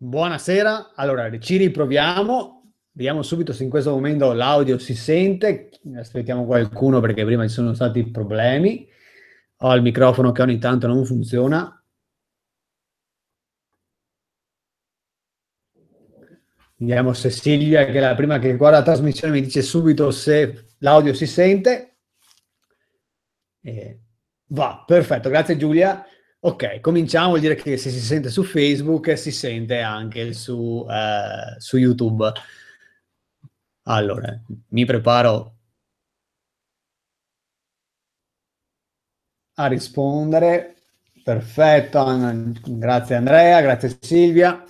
Buonasera, allora ci riproviamo, vediamo subito se in questo momento l'audio si sente, aspettiamo qualcuno perché prima ci sono stati problemi, ho il microfono che ogni tanto non funziona. Vediamo se Silvia, che è la prima che guarda la trasmissione, mi dice subito se l'audio si sente. Eh, va, perfetto, grazie Giulia. Ok, cominciamo a dire che se si sente su Facebook si sente anche su, eh, su YouTube. Allora, mi preparo a rispondere. Perfetto, grazie Andrea, grazie Silvia.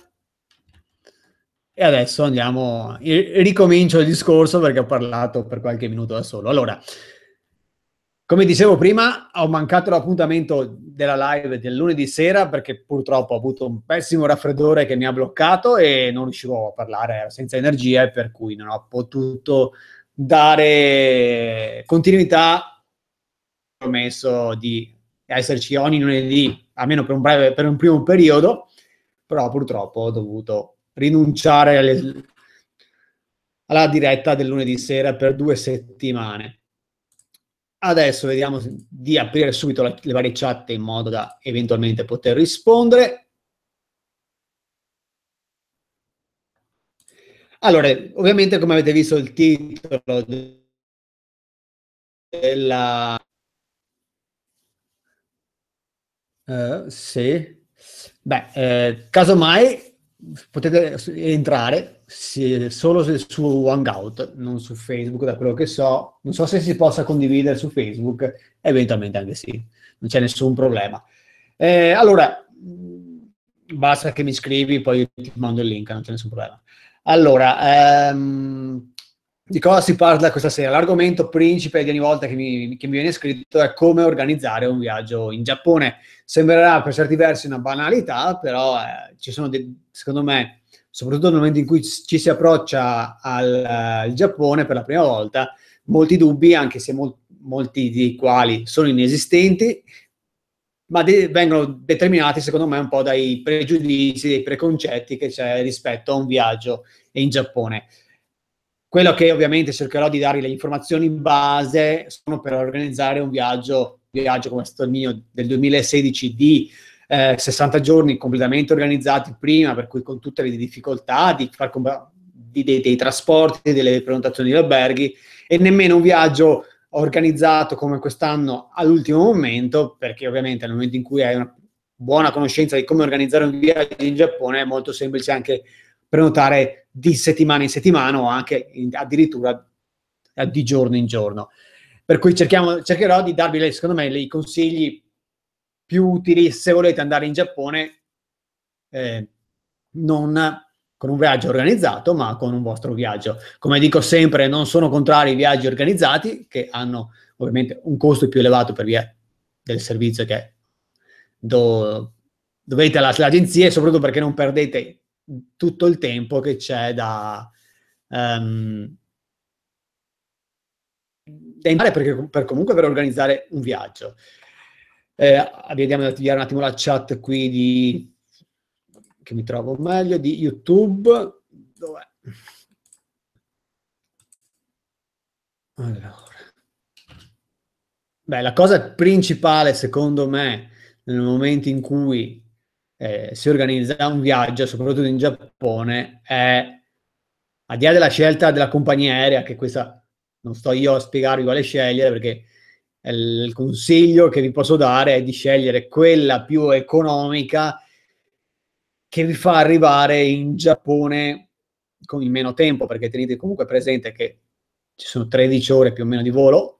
E adesso andiamo, ricomincio il discorso perché ho parlato per qualche minuto da solo. Allora, come dicevo prima, ho mancato l'appuntamento della live del lunedì sera perché purtroppo ho avuto un pessimo raffreddore che mi ha bloccato e non riuscivo a parlare, ero senza energie, per cui non ho potuto dare continuità. Ho promesso di esserci ogni lunedì, almeno per un, breve, per un primo periodo, però purtroppo ho dovuto rinunciare alle, alla diretta del lunedì sera per due settimane. Adesso vediamo di aprire subito la, le varie chat in modo da eventualmente poter rispondere. Allora, ovviamente come avete visto il titolo della... Uh, sì, beh, eh, casomai potete entrare sì, solo se su Hangout, non su Facebook, da quello che so. Non so se si possa condividere su Facebook, eventualmente anche sì, non c'è nessun problema. Eh, allora, mm, basta che mi scrivi, poi ti mando il link, non c'è nessun problema. Allora, ehm, di cosa si parla questa sera? L'argomento principe di ogni volta che mi, che mi, viene scritto è come organizzare un viaggio in Giappone. Sembrerà per certi versi una banalità, però eh, ci sono, dei, secondo me, soprattutto nel momento in cui ci si approccia al, al eh, Giappone per la prima volta, molti dubbi, anche se mol, molti dei quali sono inesistenti, ma de- vengono determinati, secondo me, un po' dai pregiudizi, dai preconcetti che c'è rispetto a un viaggio in Giappone. Quello che ovviamente cercherò di darvi le informazioni in base sono per organizzare un viaggio, viaggio come questo mio del 2016 di eh, 60 giorni completamente organizzati prima, per cui con tutte le difficoltà di far comp- di, dei, dei, trasporti, delle prenotazioni di alberghi e nemmeno un viaggio organizzato come quest'anno all'ultimo momento, perché ovviamente nel momento in cui hai una buona conoscenza di come organizzare un viaggio in Giappone è molto semplice anche prenotare di settimana in settimana o anche in, addirittura eh, di giorno in giorno. Per cui cerchiamo, cercherò di darvi, secondo me, i consigli più utili se volete andare in Giappone eh, non con un viaggio organizzato, ma con un vostro viaggio. Come dico sempre, non sono contrari ai viaggi organizzati, che hanno ovviamente un costo più elevato per via del servizio che do, dovete all'agenzia e soprattutto perché non perdete tutto il tempo che c'è da, um, da imparare perché, per comunque per organizzare un viaggio. Eh, vediamo di attivare un attimo la chat qui di, che mi trovo meglio, di YouTube. Dov'è? Allora. Beh, la cosa principale, secondo me, nel momento in cui eh, si organizza un viaggio, soprattutto in Giappone, è a dia della scelta della compagnia aerea, che questa non sto io a spiegarvi quale scegliere, perché il consiglio che vi posso dare è di scegliere quella più economica che vi fa arrivare in Giappone con il meno tempo, perché tenete comunque presente che ci sono 13 ore più o meno di volo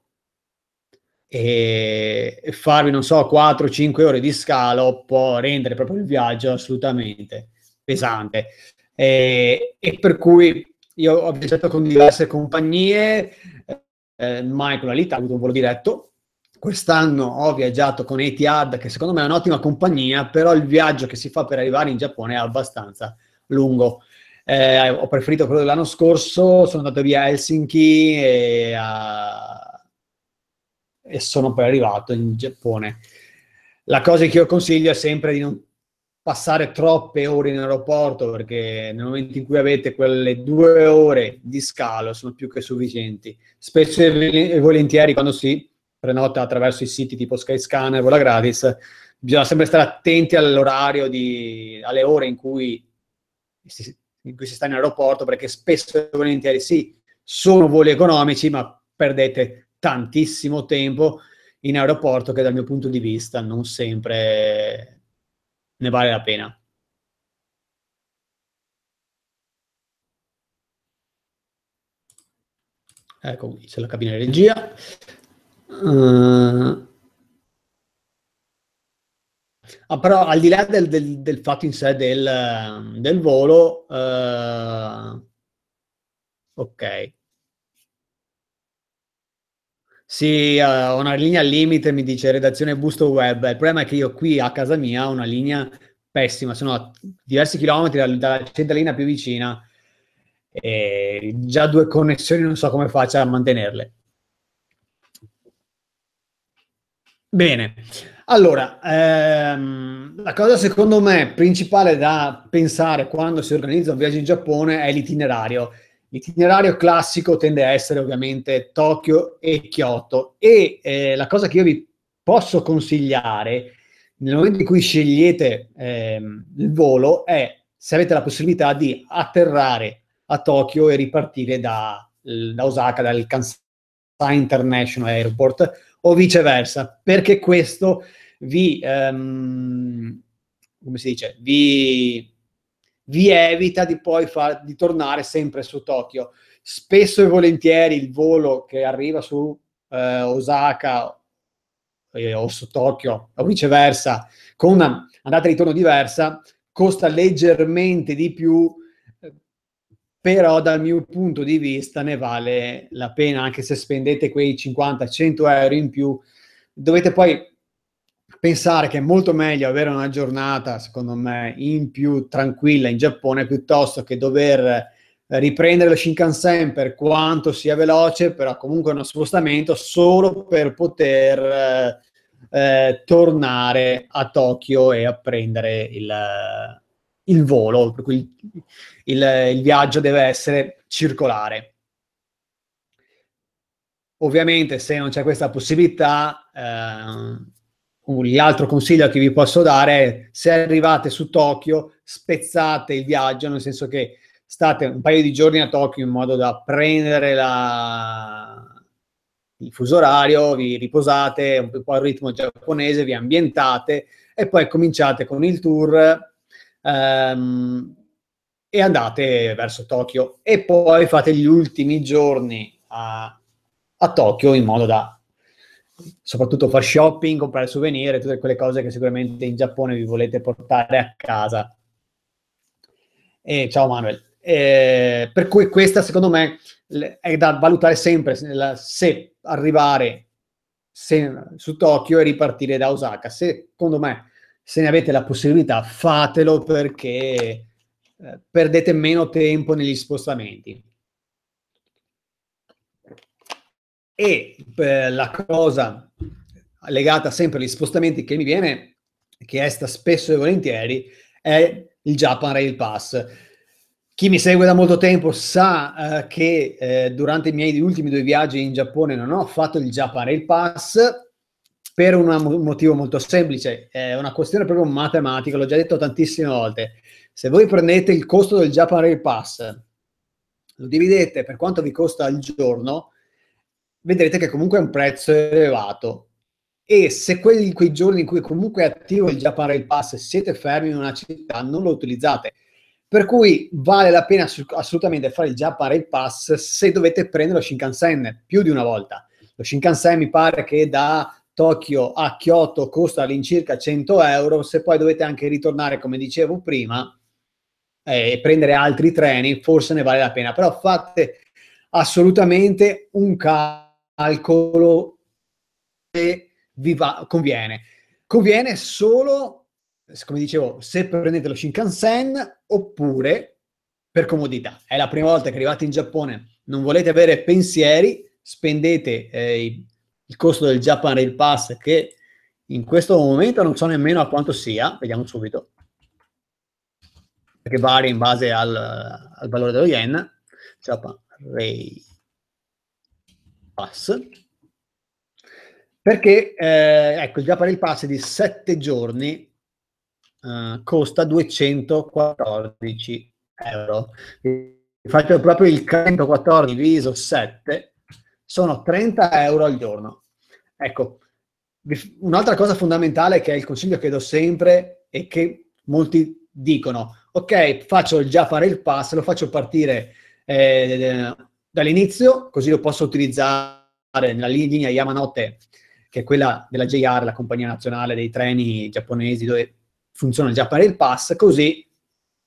e farvi, non so, 4-5 ore di scalo può rendere proprio il viaggio assolutamente pesante. E, e per cui io ho viaggiato con diverse compagnie, eh, eh Michael Alita ha avuto un volo diretto, quest'anno ho viaggiato con Etihad, che secondo me è un'ottima compagnia, però il viaggio che si fa per arrivare in Giappone è abbastanza lungo. Eh, ho preferito quello dell'anno scorso, sono andato via a Helsinki e a e sono poi arrivato in Giappone. La cosa che io consiglio è sempre di non passare troppe ore in aeroporto perché nel momento in cui avete quelle due ore di scalo sono più che sufficienti. Spesso e volentieri quando si prenota attraverso i siti tipo Skyscanner, Vola Gratis, bisogna sempre stare attenti all'orario, di, alle ore in cui, si, in cui si sta in aeroporto perché spesso e volentieri sì, sono voli economici ma perdete tantissimo tempo in aeroporto che dal mio punto di vista non sempre ne vale la pena. Ecco, qui c'è la cabina di regia. Uh... però al di là del, del, del fatto in sé del, del volo, uh... ok. Sì, uh, ho una linea al limite, mi dice redazione Busto Web. Il problema è che io qui a casa mia ho una linea pessima, sono a diversi chilometri dalla, dalla centralina più vicina e già due connessioni non so come faccia a mantenerle. Bene, allora, ehm, la cosa secondo me principale da pensare quando si organizza un viaggio in Giappone è l'itinerario L'itinerario classico tende a essere ovviamente Tokyo e Kyoto e eh, la cosa che io vi posso consigliare nel momento in cui scegliete ehm, il volo è se avete la possibilità di atterrare a Tokyo e ripartire da, da Osaka, dal Kansai International Airport o viceversa, perché questo vi, ehm, come si dice, vi vi evita di poi far, di tornare sempre su Tokyo. Spesso e volentieri il volo che arriva su eh, Osaka eh, o su Tokyo o viceversa, con una andata e ritorno diversa, costa leggermente di più, eh, però dal mio punto di vista ne vale la pena, anche se spendete quei 50-100 euro in più, dovete poi pensare che è molto meglio avere una giornata, secondo me, in più tranquilla in Giappone piuttosto che dover eh, riprendere lo Shinkansen per quanto sia veloce, però comunque uno spostamento solo per poter eh, eh, tornare a Tokyo e a prendere il, eh, il volo, per cui il, il, il viaggio deve essere circolare. Ovviamente se non c'è questa possibilità, eh, l'altro consiglio che vi posso dare è se arrivate su Tokyo, spezzate il viaggio, nel senso che state un paio di giorni a Tokyo in modo da prendere la... il fuso orario, vi riposate un po' al ritmo giapponese, vi ambientate e poi cominciate con il tour ehm, e andate verso Tokyo e poi fate gli ultimi giorni a, a Tokyo in modo da soprattutto far shopping, comprare souvenir, tutte quelle cose che sicuramente in Giappone vi volete portare a casa. E, ciao Manuel. Eh, per cui questa secondo me è da valutare sempre se arrivare se, su Tokyo e ripartire da Osaka. secondo me, se ne avete la possibilità, fatelo perché eh, perdete meno tempo negli spostamenti. E eh, la cosa legata sempre agli spostamenti che mi viene chiesta spesso e volentieri è il Japan Rail Pass. Chi mi segue da molto tempo sa eh, che eh, durante i miei ultimi due viaggi in Giappone non ho fatto il Japan Rail Pass per un motivo molto semplice, è una questione proprio matematica, l'ho già detto tantissime volte. Se voi prendete il costo del Japan Rail Pass, lo dividete per quanto vi costa al giorno, vedrete che comunque è un prezzo elevato. E se quelli, quei giorni in cui comunque è attivo il Japan Rail Pass siete fermi in una città, non lo utilizzate. Per cui vale la pena assolutamente fare il Japan Rail Pass se dovete prendere lo Shinkansen più di una volta. Lo Shinkansen mi pare che da Tokyo a Kyoto costa all'incirca 100 euro, se poi dovete anche ritornare, come dicevo prima, eh, e prendere altri treni, forse ne vale la pena. Però fate assolutamente un calo calcolo che vi va, conviene. Conviene solo, come dicevo, se prendete lo Shinkansen oppure per comodità. È la prima volta che arrivate in Giappone, non volete avere pensieri, spendete eh, il costo del Japan Rail Pass che in questo momento non so nemmeno a quanto sia, vediamo subito, perché varia in base al, al valore dello yen, Japan Rail Pass, perché eh, ecco, il Japan Rail Pass di 7 giorni eh, costa 214 euro. Faccio proprio il 114 diviso 7, sono 30 euro al giorno. Ecco, un'altra cosa fondamentale che è il consiglio che do sempre e che molti dicono, ok, faccio il Japan Rail Pass, lo faccio partire eh, dall'inizio, così lo posso utilizzare nella linea Yamanote, che è quella della JR, la compagnia nazionale dei treni giapponesi, dove funziona il Japan Rail Pass, così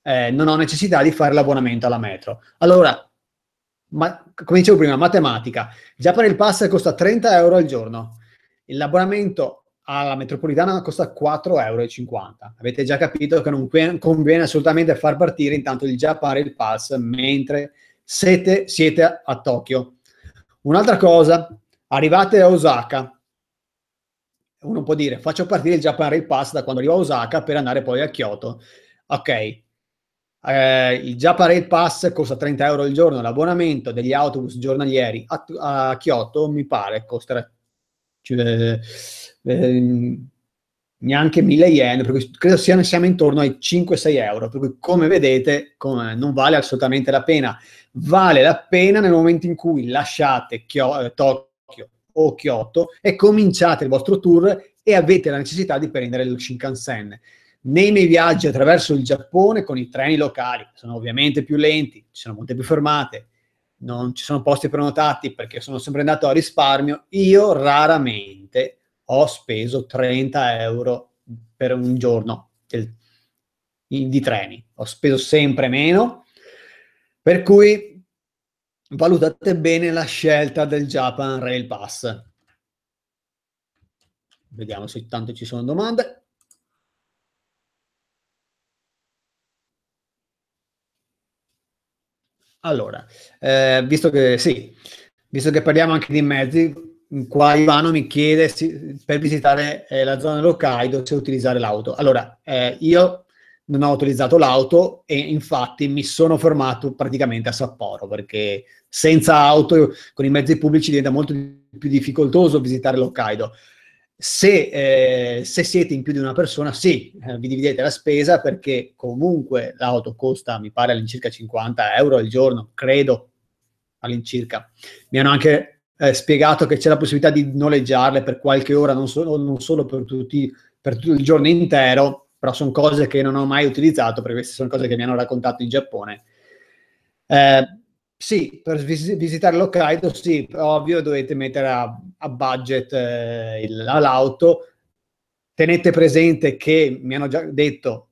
eh, non ho necessità di fare l'abbonamento alla metro. Allora, ma, come dicevo prima, matematica. Il Japan Rail Pass costa 30 euro al giorno, l'abbonamento alla metropolitana costa 4,50 euro. Avete già capito che non conviene assolutamente far partire intanto il Japan Rail Pass mentre siete, siete a, Tokyo. Un'altra cosa, arrivate a Osaka, uno può dire faccio partire il Japan Rail Pass da quando arrivo a Osaka per andare poi a Kyoto. Ok, eh, il Japan Rail Pass costa 30 euro al giorno, l'abbonamento degli autobus giornalieri a, a Kyoto mi pare costa... cioè, eh, neanche 1000 yen, per cui credo siano, siamo intorno ai 5-6 euro, per cui come vedete come, non vale assolutamente la pena. Vale la pena nel momento in cui lasciate Chio- eh, Tokyo o Kyoto e cominciate il vostro tour e avete la necessità di prendere il Shinkansen. Nei miei viaggi attraverso il Giappone con i treni locali, sono ovviamente più lenti, ci sono molte più fermate, non ci sono posti prenotati perché sono sempre andato a risparmio, io raramente ho speso 30 euro per un giorno del, di treni, ho speso sempre meno, per cui valutate bene la scelta del Japan Rail Pass. Vediamo se tanto ci sono domande. Allora, eh, visto che sì, visto che parliamo anche di mezzi, qua Ivano mi chiede se, per visitare eh, la zona dell'Hokkaido se utilizzare l'auto. Allora, eh, io non ho utilizzato l'auto e infatti mi sono fermato praticamente a Sapporo perché senza auto, con i mezzi pubblici diventa molto più difficoltoso visitare l'Hokkaido. Se, eh, se, siete in più di una persona, sì, eh, vi dividete la spesa perché comunque l'auto costa, mi pare, all'incirca 50 euro al giorno, credo, all'incirca. Mi hanno anche eh, spiegato che c'è la possibilità di noleggiarle per qualche ora, non solo, non solo per, tutti, per tutto il giorno intero, però sono cose che non ho mai utilizzato perché queste sono cose che mi hanno raccontato in Giappone. Eh, sì, per vis- visitare l'Hokkaido, sì, ovvio dovete mettere a, a budget eh, il, l'auto. Tenete presente che mi hanno già detto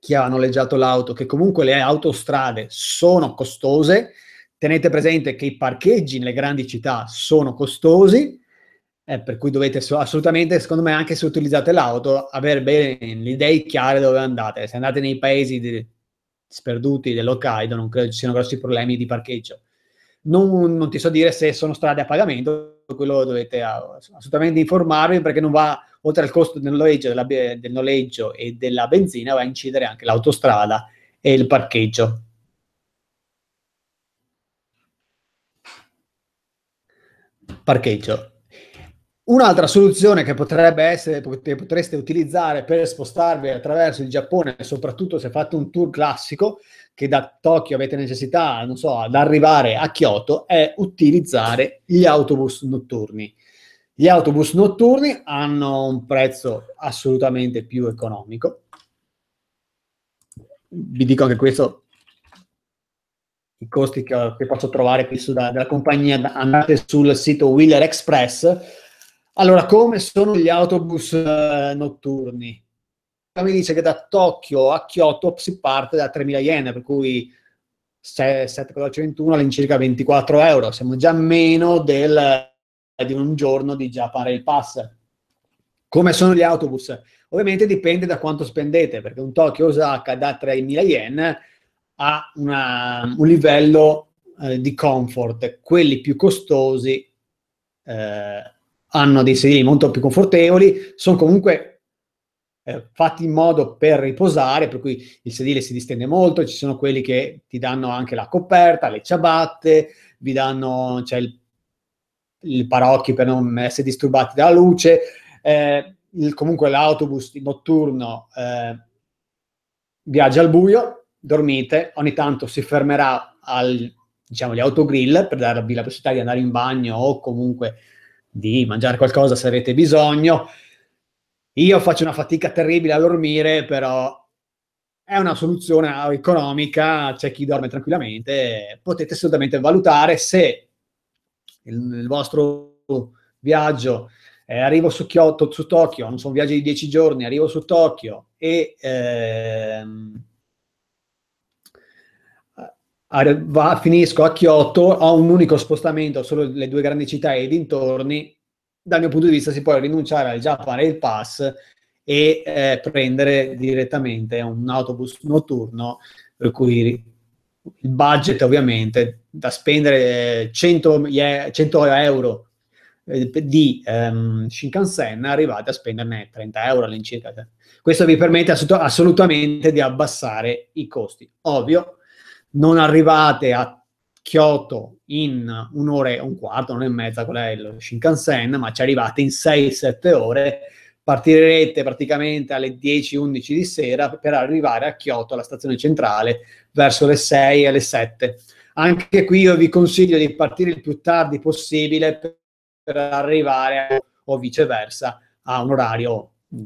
chi ha noleggiato l'auto, che comunque le autostrade sono costose, Tenete presente che i parcheggi nelle grandi città sono costosi, eh, per cui dovete assolutamente, secondo me, anche se utilizzate l'auto, avere bene le idee chiare dove andate. Se andate nei paesi di, sperduti dell'Hokkaido, non credo ci siano grossi problemi di parcheggio. Non, non, ti so dire se sono strade a pagamento, quello dovete ah, assolutamente informarvi perché non va, oltre al costo del noleggio, della, del noleggio e della benzina, va a incidere anche l'autostrada e il parcheggio. parcheggio. Un'altra soluzione che potrebbe essere, che potreste utilizzare per spostarvi attraverso il Giappone, soprattutto se fate un tour classico, che da Tokyo avete necessità, non so, ad arrivare a Kyoto, è utilizzare gli autobus notturni. Gli autobus notturni hanno un prezzo assolutamente più economico. Vi dico anche questo i costi che, che posso trovare qui su, da, della compagnia, andate sul sito Wheeler Express. Allora, come sono gli autobus eh, notturni? Mi dice che da Tokyo a Kyoto si parte da 3.000 yen, per cui 7,21 all'incirca 24 euro. Siamo già meno del, eh, di un giorno di già fare il Pass. Come sono gli autobus? Ovviamente dipende da quanto spendete, perché un Tokyo-Osaka da 3.000 yen ha una, un livello eh, di comfort. Quelli più costosi eh, hanno dei sedili molto più confortevoli, sono comunque eh, fatti in modo per riposare, per cui il sedile si distende molto, ci sono quelli che ti danno anche la coperta, le ciabatte, vi danno cioè, il, il paraocchi per non essere disturbati dalla luce, eh, il, comunque l'autobus notturno eh, viaggia al buio, dormite, ogni tanto si fermerà al, diciamo, gli autogrill per darvi la possibilità di andare in bagno o comunque di mangiare qualcosa se avete bisogno. Io faccio una fatica terribile a dormire, però è una soluzione economica, c'è chi dorme tranquillamente, potete assolutamente valutare se il, il vostro viaggio, eh, arrivo su, Kyoto, su Tokyo, non sono viaggio di 10 giorni, arrivo su Tokyo e... Ehm, va, finisco a Kyoto, ho un unico spostamento, solo le due grandi città e dintorni, dal mio punto di vista si può rinunciare al già fare il pass e eh, prendere direttamente un autobus notturno, per cui il budget ovviamente da spendere 100, 100 euro eh, di um, Shinkansen arrivate a spenderne 30 euro all'incirca. Questo vi permette assolutamente di abbassare i costi. Ovvio, non arrivate a Kyoto in un'ora e un quarto, un'ora e mezza, qual è lo Shinkansen, ma ci arrivate in 6-7 ore, partirete praticamente alle 10-11 di sera per arrivare a Kyoto, alla stazione centrale, verso le 6 e le 7. Anche qui io vi consiglio di partire il più tardi possibile per arrivare o viceversa a un orario mm,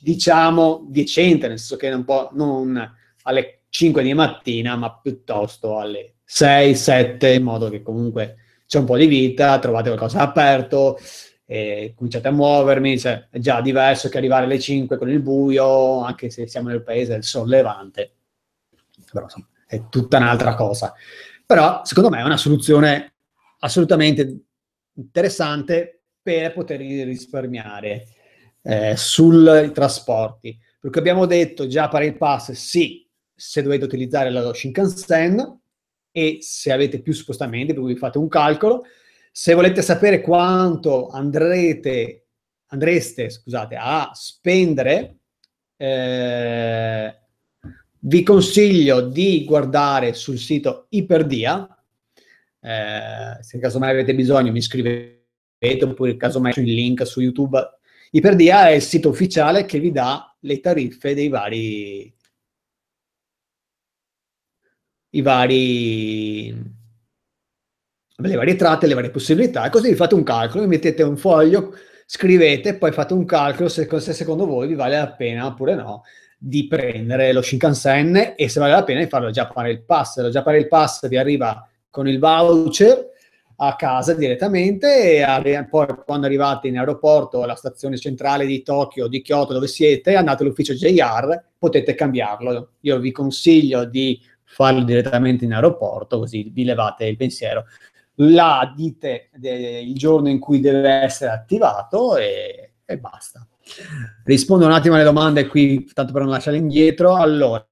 diciamo decente, nel senso che non, può, non alle 5 di mattina, ma piuttosto alle 6, 7, in modo che comunque c'è un po' di vita, trovate qualcosa aperto, e cominciate a muovermi, cioè è già diverso che arrivare alle 5 con il buio, anche se siamo nel paese del sollevante, però insomma, è tutta un'altra cosa. Però secondo me è una soluzione assolutamente interessante per poter risparmiare eh, sui trasporti. Perché abbiamo detto già per il pass, sì, se dovete utilizzare la Shinkansen e se avete più spostamenti, per cui fate un calcolo. Se volete sapere quanto andrete, andreste scusate, a spendere, eh, vi consiglio di guardare sul sito Iperdia, eh, se casomai avete bisogno mi scrivete oppure casomai c'è un link su YouTube. Iperdia è il sito ufficiale che vi dà le tariffe dei vari i vari le varie tratte, le varie possibilità, e così vi fate un calcolo, mettete un foglio, scrivete, poi fate un calcolo se, se, secondo voi vi vale la pena oppure no di prendere lo Shinkansen e se vale la pena di farlo già fare il pass. Lo già fare il pass vi arriva con il voucher a casa direttamente e poi quando arrivate in aeroporto alla stazione centrale di Tokyo, di Kyoto, dove siete, andate all'ufficio JR, potete cambiarlo. Io vi consiglio di farlo direttamente in aeroporto, così vi levate il pensiero. La dite eh, il giorno in cui deve essere attivato e, e basta. Rispondo un attimo alle domande qui, tanto per non lasciare indietro. Allora,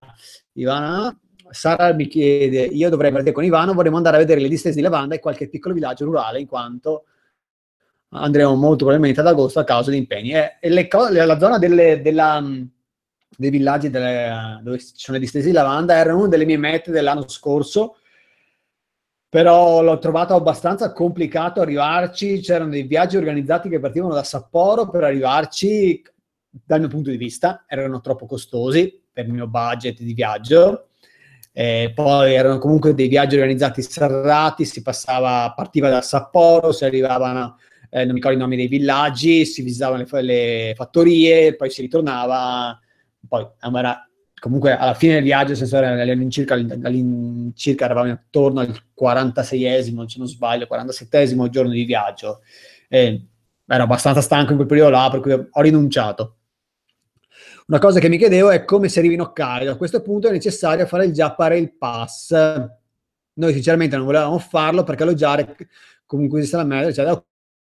Ivana, Sara mi chiede, io dovrei partire con Ivano, vorremmo andare a vedere le distese di lavanda e qualche piccolo villaggio rurale, in quanto andremo molto probabilmente ad agosto a causa di impegni. Eh, e, e co- la zona delle, della, dei villaggi delle, dove ci sono le distese di lavanda era una delle mie mete dell'anno scorso, però l'ho trovato abbastanza complicato arrivarci, c'erano dei viaggi organizzati che partivano da Sapporo per arrivarci, dal mio punto di vista, erano troppo costosi per il mio budget di viaggio. Eh, poi erano comunque dei viaggi organizzati serrati, si passava, partiva da Sapporo, si arrivavano, eh, non mi ricordo i nomi dei villaggi, si visitavano le, le fattorie, poi si ritornava poi era, comunque alla fine del viaggio, nel senso all'incirca, all'incirca eravamo attorno al 46esimo, se non sbaglio, 47esimo giorno di viaggio. E ero abbastanza stanco in quel periodo là, per cui ho rinunciato. Una cosa che mi chiedevo è come si arriva in Hokkaido. A questo punto è necessario fare il Japan Rail Pass. Noi sinceramente non volevamo farlo perché alloggiare comunque esiste la merda, cioè,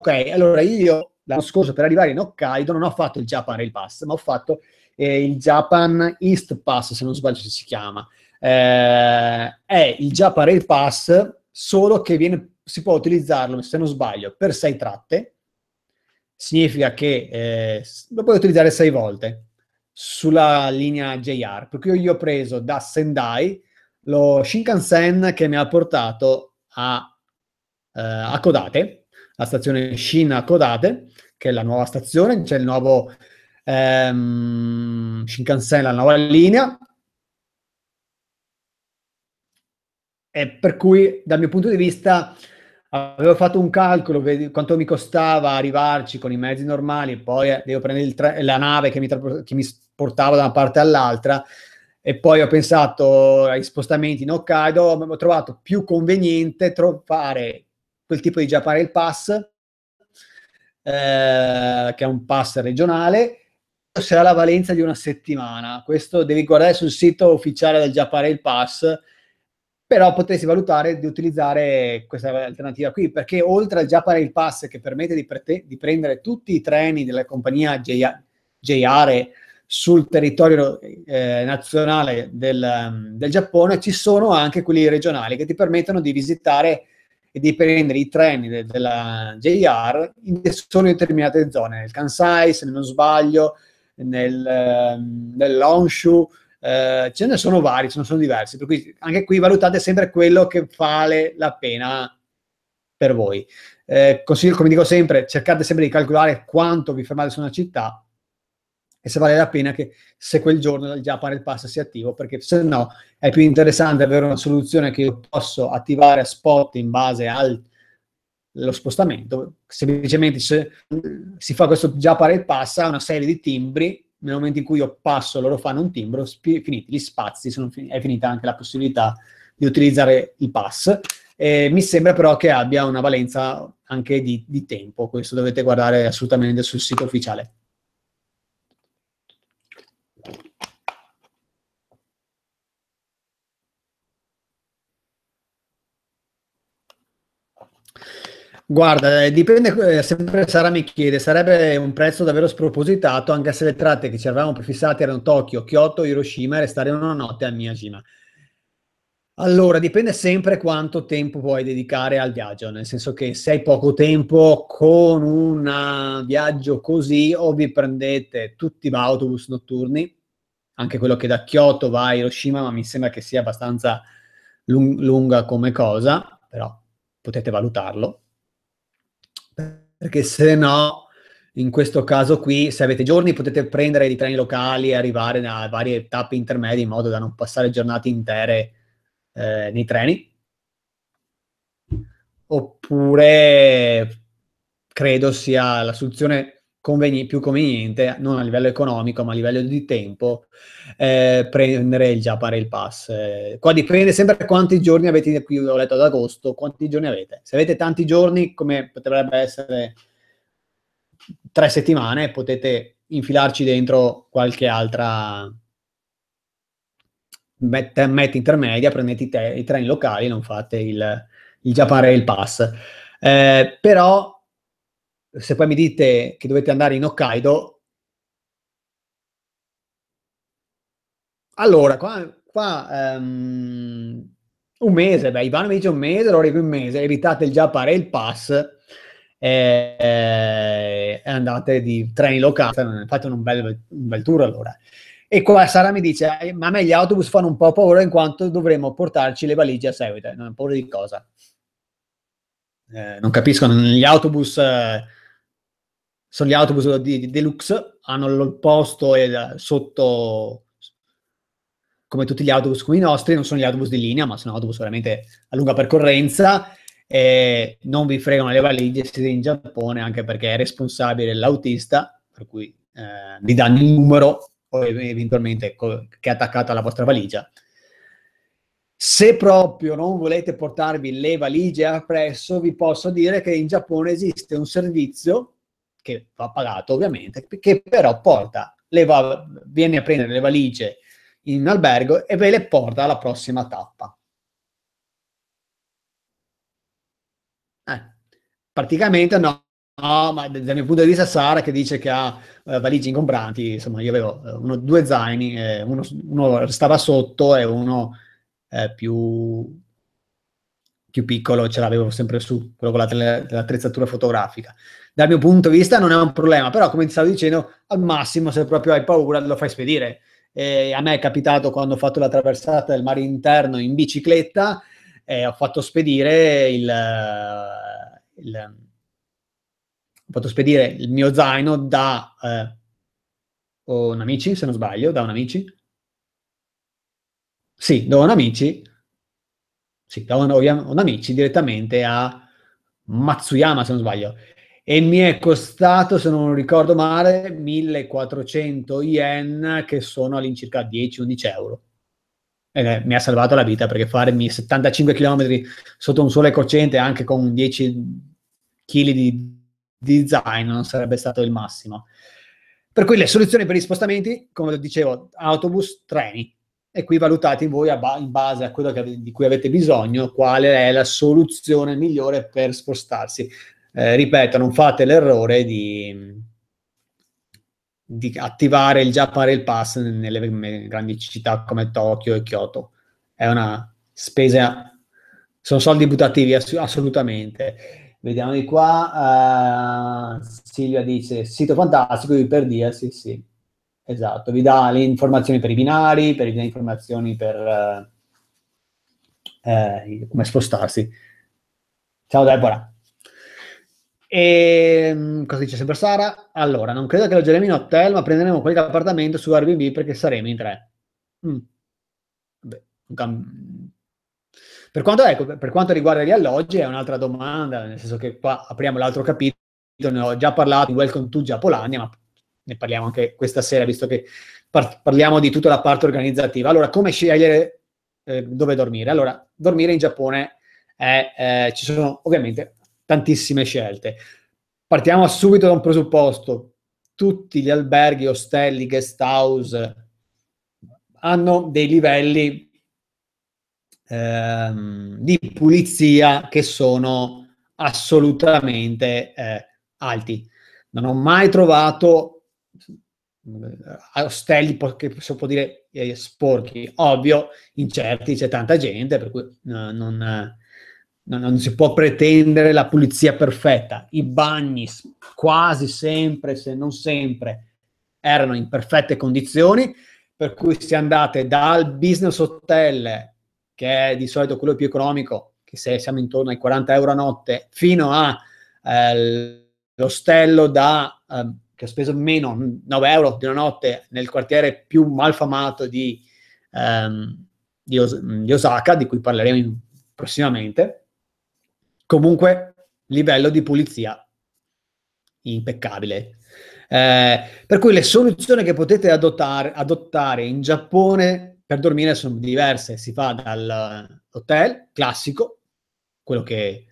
Ok, allora io l'anno scorso per arrivare in Hokkaido non ho fatto il Japan Rail Pass, ma ho fatto eh, il Japan East Pass, se non sbaglio si chiama, eh, è il Japan Rail Pass, solo che viene, si può utilizzarlo, se non sbaglio, per sei tratte, significa che eh, lo puoi utilizzare sei volte sulla linea JR. Per cui io ho preso da Sendai lo Shinkansen che mi ha portato a, eh, a Kodate, la stazione Shin a Kodate, che è la nuova stazione, c'è il nuovo ehm, Shinkansen, la nuova linea, e per cui dal mio punto di vista avevo fatto un calcolo di quanto mi costava arrivarci con i mezzi normali e poi eh, devo prendere tre, la nave che mi, tra- che mi portava da una parte all'altra e poi ho pensato agli spostamenti in Hokkaido, ho trovato più conveniente trovare quel tipo di Japan Rail Pass, eh, che è un pass regionale, se ha la valenza di una settimana. Questo devi guardare sul sito ufficiale del Japan Rail Pass, però potresti valutare di utilizzare questa alternativa qui, perché oltre al Japan Rail Pass che permette di, pre- di prendere tutti i treni della compagnia JR, JR sul territorio eh, nazionale del, del Giappone, ci sono anche quelli regionali che ti permettono di visitare e di prendere i treni de- della JR in solo determinate zone, nel Kansai, se non sbaglio, nel, ehm, nell'onshu, eh, ce ne sono vari, ce ne sono diversi, per cui anche qui valutate sempre quello che vale la pena per voi. Eh, consiglio, come dico sempre, cercate sempre di calcolare quanto vi fermate su una città e se vale la pena che se quel giorno già appare il pass sia attivo, perché se no è più interessante avere una soluzione che io posso attivare spot in base al lo spostamento. Semplicemente se si fa questo già pare parade passa una serie di timbri, nel momento in cui io passo loro fanno un timbro, finiti gli spazi, fin è finita anche la possibilità di utilizzare i pass. Eh, mi sembra però che abbia una valenza anche di, di tempo, questo dovete guardare assolutamente sul sito ufficiale. Guarda, eh, dipende, eh, sempre Sara mi chiede, sarebbe un prezzo davvero spropositato anche se le tratte che ci avevamo prefissate erano Tokyo, Kyoto, Hiroshima e restare una notte a Miyajima. Allora, dipende sempre quanto tempo puoi dedicare al viaggio, nel senso che se hai poco tempo con un eh, viaggio così o vi prendete tutti gli autobus notturni, anche quello che da Kyoto va a Hiroshima, ma mi sembra che sia abbastanza lung- lunga come cosa, però potete valutarlo perché se no, in questo caso qui, se avete giorni potete prendere i treni locali e arrivare a varie tappe intermedie in modo da non passare giornate intere eh, nei treni. Oppure credo sia la soluzione conveni- più conveniente, non a livello economico, ma a livello di tempo, eh, prendere il Java Rail Pass. Eh, qua dipende sempre quanti giorni avete, qui ho letto ad agosto, quanti giorni avete. Se avete tanti giorni, come potrebbe essere tre settimane, potete infilarci dentro qualche altra meta, met intermedia, prendete i, te- i, treni locali, non fate il, il Japan Rail Pass. Eh, però se poi mi dite che dovete andare in Hokkaido, allora qua, qua um, un mese, beh, Ivano mi dice un mese, allora io un mese, evitate il Japan il Pass e, eh, e, andate di treni locali, fate un bel, un bel tour allora. E qua Sara mi dice, ma a me gli autobus fanno un po' paura in quanto dovremmo portarci le valigie a seguito, eh, non ho paura di cosa. Eh, non capiscono gli autobus... Eh, sono gli autobus di, di deluxe, hanno il posto e sotto come tutti gli autobus come i nostri, non sono gli autobus di linea, ma sono autobus veramente a lunga percorrenza. Eh, non vi fregano le valigie, siete in Giappone anche perché è responsabile l'autista, per cui eh, vi danno il numero o eventualmente co- che è attaccato alla vostra valigia. Se proprio non volete portarvi le valigie appresso, vi posso dire che in Giappone esiste un servizio che va pagato ovviamente, che però porta, va, viene a prendere le valigie in albergo e ve le porta alla prossima tappa. Eh, praticamente no, no, ma dal mio punto di vista Sara che dice che ha eh, valigie ingombranti, insomma io avevo eh, uno, due zaini, eh, uno, uno, stava sotto e uno eh, più più piccolo ce l'avevo sempre su, quello con la, l'attrezzatura fotografica. Dal mio punto di vista non è un problema, però come stavo dicendo, al massimo se proprio hai paura lo fai spedire. E a me è capitato quando ho fatto la traversata del mare interno in bicicletta, eh, ho fatto spedire il, il, ho fatto spedire il mio zaino da eh, un amici, se non sbaglio, da un amici. Sì, da un amici sì, da Onamichi direttamente a Matsuyama, se non sbaglio. E mi è costato, se non ricordo male, 1400 yen, che sono all'incirca 10-11 euro. Eh, mi ha salvato la vita perché farmi 75 km sotto un sole cocente anche con 10 kg di design non sarebbe stato il massimo. Per cui le soluzioni per gli spostamenti, come dicevo, autobus, treni e qui valutate voi ba- in base a quello che, di cui avete bisogno qual è la soluzione migliore per spostarsi. Eh, ripeto, non fate l'errore di, di attivare il Japan Rail Pass nelle grandi città come Tokyo e Kyoto. È una spesa, sono soldi buttati via assolutamente. Vediamo di qua, uh, Silvia dice, sito fantastico, per dire, sì sì. Esatto, vi dà le informazioni per i binari, per le informazioni per eh, eh come spostarsi. Ciao Deborah. E, ehm, cosa dice sempre Sara? Allora, non credo che alloggeremo in hotel, ma prenderemo qualche appartamento su Airbnb perché saremo in tre. Mm. per, quanto, ecco, per quanto riguarda gli alloggi, è un'altra domanda, nel senso che qua apriamo l'altro capitolo, ne ho già parlato, welcome to Giappolania, ma ne parliamo anche questa sera, visto che par parliamo di tutta la parte organizzativa. Allora, come scegliere eh, dove dormire? Allora, dormire in Giappone è, eh, ci sono ovviamente tantissime scelte. Partiamo subito da un presupposto. Tutti gli alberghi, ostelli, guest house hanno dei livelli ehm, di pulizia che sono assolutamente eh, alti. Non ho mai trovato eh, ostelli che si può dire eh, sporchi. Ovvio, in certi c'è tanta gente, per cui no, eh, non, no, non, si può pretendere la pulizia perfetta. I bagni quasi sempre, se non sempre, erano in perfette condizioni, per cui se andate dal business hotel, che è di solito quello più economico, che se siamo intorno ai 40 euro a notte, fino all'ostello eh, da... Eh, che ho speso meno 9 euro di una notte nel quartiere più malfamato di, ehm, di, Os- di Osaka, di cui parleremo in- prossimamente. Comunque, livello di pulizia impeccabile. Eh, per cui le soluzioni che potete adottare, adottare in Giappone per dormire sono diverse. Si fa dall'hotel eh, classico, quello che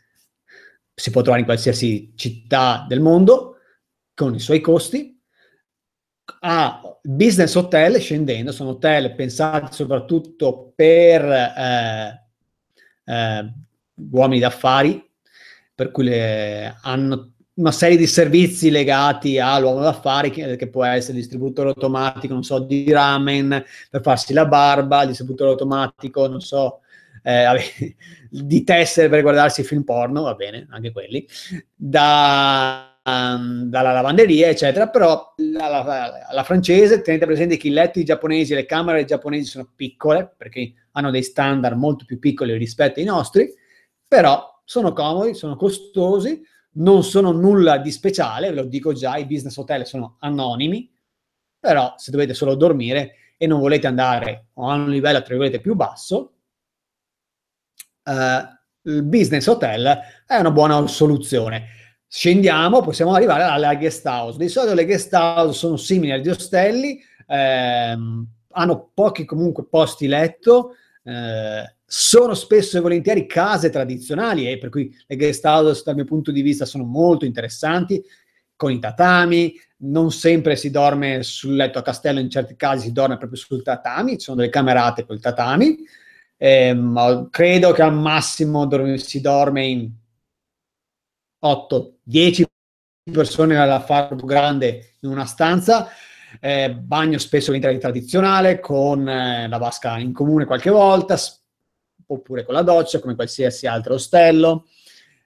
si può trovare in qualsiasi città del mondo, con i suoi costi, a business hotel scendendo, sono hotel pensati soprattutto per eh, eh, uomini d'affari, per cui le, hanno una serie di servizi legati all'uomo d'affari che, che, può essere il distributore automatico, non so, di ramen per farsi la barba, il distributore automatico, non so, eh, di tessere per guardarsi film porno, va bene, anche quelli, da Ehm, dalla lavanderia, eccetera, però la, la, la, francese, tenete presente che i letti giapponesi e le camere giapponesi sono piccole, perché hanno dei standard molto più piccoli rispetto ai nostri, però sono comodi, sono costosi, non sono nulla di speciale, ve lo dico già, i business hotel sono anonimi, però se dovete solo dormire e non volete andare a un livello, tra virgolette, più basso, eh, il business hotel è una buona soluzione scendiamo, possiamo arrivare alla guest house. Di solito le guest house sono simili agli ostelli, ehm, hanno pochi comunque posti letto, eh, sono spesso e volentieri case tradizionali e eh, per cui le guest house dal mio punto di vista sono molto interessanti, con i tatami, non sempre si dorme sul letto a castello, in certi casi si dorme proprio sul tatami, ci sono delle camerate col tatami, eh, credo che al massimo si dorme in 8 10 persone all'affare più grande in una stanza, eh, bagno spesso l'interno tradizionale con eh, la vasca in comune qualche volta, oppure con la doccia come qualsiasi altro ostello,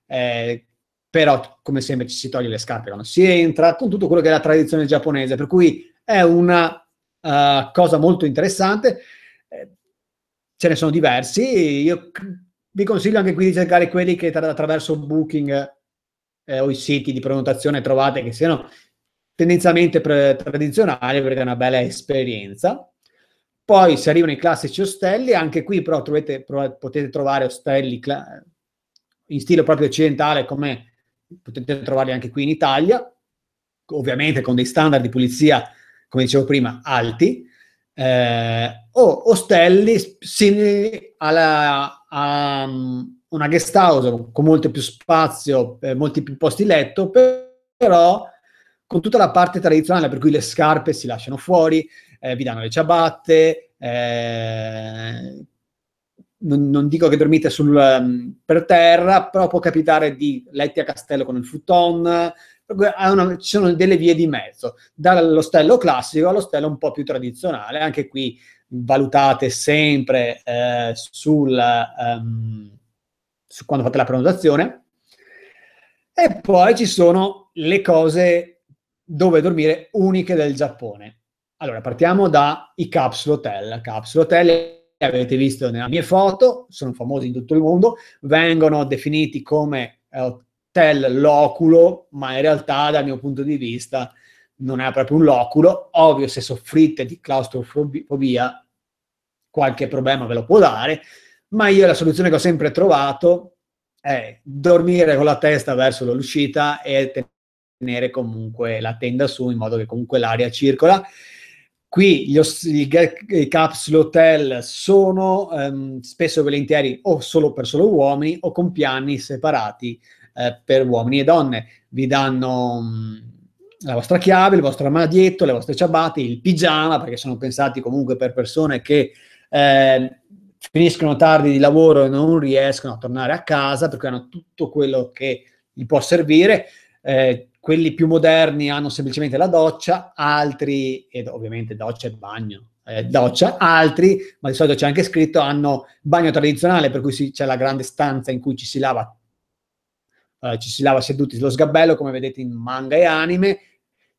eh, però come sempre ci si toglie le scarpe quando si entra, con tutto quello che è la tradizione giapponese, per cui è una uh, cosa molto interessante, eh, ce ne sono diversi, io vi consiglio anche qui di cercare quelli che tra- attraverso Booking eh, o i siti di prenotazione trovate che siano tendenzialmente pre- tradizionali, avrete una bella esperienza. Poi se arrivano i classici ostelli, anche qui però trovate, potete trovare ostelli cla- in stile proprio occidentale come potete trovarli anche qui in Italia, ovviamente con dei standard di pulizia, come dicevo prima, alti, eh, o ostelli simili alla, a, una guest house con molto più spazio, eh, molti più posti letto, però con tutta la parte tradizionale, per cui le scarpe si lasciano fuori, eh, vi danno le ciabatte, eh, non, non, dico che dormite sul, um, per terra, però può capitare di letti a castello con il futon, una, ci sono delle vie di mezzo, dall'ostello classico all'ostello un po' più tradizionale, anche qui valutate sempre eh, sul... Um, quando fate la prenotazione. E poi ci sono le cose dove dormire uniche del Giappone. Allora, partiamo dai capsule hotel. Capsule hotel, avete visto nelle mie foto, sono famosi in tutto il mondo, vengono definiti come eh, hotel loculo, ma in realtà dal mio punto di vista non è proprio un loculo. Ovvio, se soffrite di claustrofobia, qualche problema ve lo può dare, ma io la soluzione che ho sempre trovato è dormire con la testa verso l'uscita e tenere comunque la tenda su in modo che comunque l'aria circola. Qui gli, i, i caps l'hotel sono ehm, spesso e volentieri o solo per solo uomini o con piani separati eh, per uomini e donne. Vi danno mh, mm, la vostra chiave, il vostro armadietto, le vostre ciabatte, il pigiama, perché sono pensati comunque per persone che eh, finiscono tardi di lavoro e non riescono a tornare a casa perché hanno tutto quello che gli può servire. Eh, quelli più moderni hanno semplicemente la doccia, altri, ed ovviamente doccia e bagno, eh, doccia, altri, ma di solito c'è anche scritto, hanno bagno tradizionale, per cui c'è la grande stanza in cui ci si lava, eh, ci si lava seduti sullo sgabello, come vedete in manga e anime,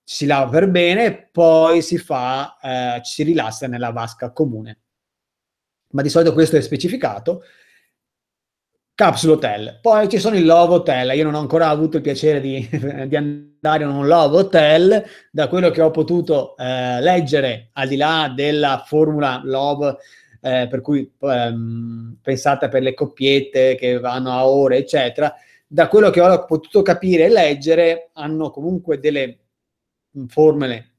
ci si lava per bene, poi si fa, eh, ci si rilassa nella vasca comune ma di solito questo è specificato. Capsule Hotel. Poi ci sono i Love Hotel. Io non ho ancora avuto il piacere di, di andare in un Love Hotel. Da quello che ho potuto eh, leggere, al di là della formula Love, eh, per cui ehm, pensata per le coppiette che vanno a ore, eccetera, da quello che ho potuto capire e leggere, hanno comunque delle mm, formule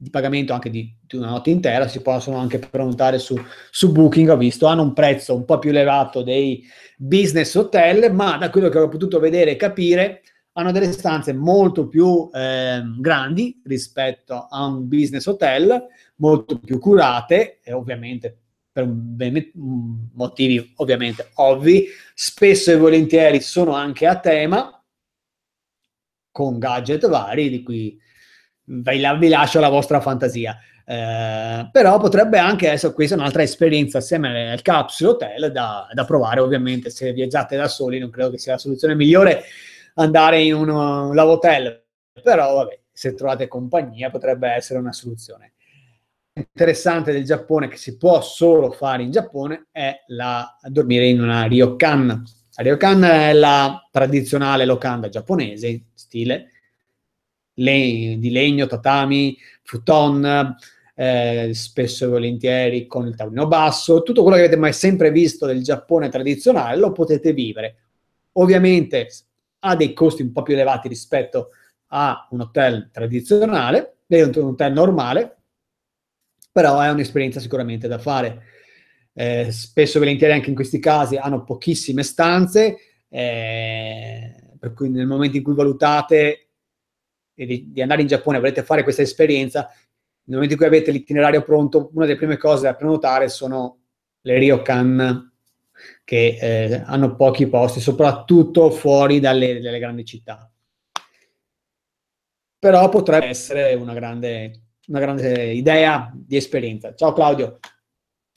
di pagamento anche di, di, una notte intera, si possono anche prenotare su, su, Booking, ho visto, hanno un prezzo un po' più elevato dei business hotel, ma da quello che ho potuto vedere e capire, hanno delle stanze molto più eh, grandi rispetto a un business hotel, molto più curate e ovviamente per motivi ovviamente ovvi, spesso e volentieri sono anche a tema, con gadget vari, di cui vi, la, vi lascio la vostra fantasia. Eh, però potrebbe anche essere questa un'altra esperienza assieme al capsule hotel da, da, provare, ovviamente se viaggiate da soli non credo che sia la soluzione migliore andare in un love hotel, però vabbè, se trovate compagnia potrebbe essere una soluzione. Interessante del Giappone che si può solo fare in Giappone è la, dormire in una ryokan. La ryokan è la tradizionale locanda giapponese, stile, di legno, tatami, futon, eh, spesso e volentieri con il tavolino basso, tutto quello che avete mai sempre visto del Giappone tradizionale lo potete vivere. Ovviamente ha dei costi un po' più elevati rispetto a un hotel tradizionale, un hotel normale, però è un'esperienza sicuramente da fare. Eh, spesso e volentieri anche in questi casi hanno pochissime stanze, eh, per cui nel momento in cui valutate di, di, andare in Giappone, volete fare questa esperienza, nel momento in cui avete l'itinerario pronto, una delle prime cose da prenotare sono le ryokan che eh, hanno pochi posti, soprattutto fuori dalle, dalle grandi città. Però potrebbe essere una grande, una grande idea di esperienza. Ciao Claudio.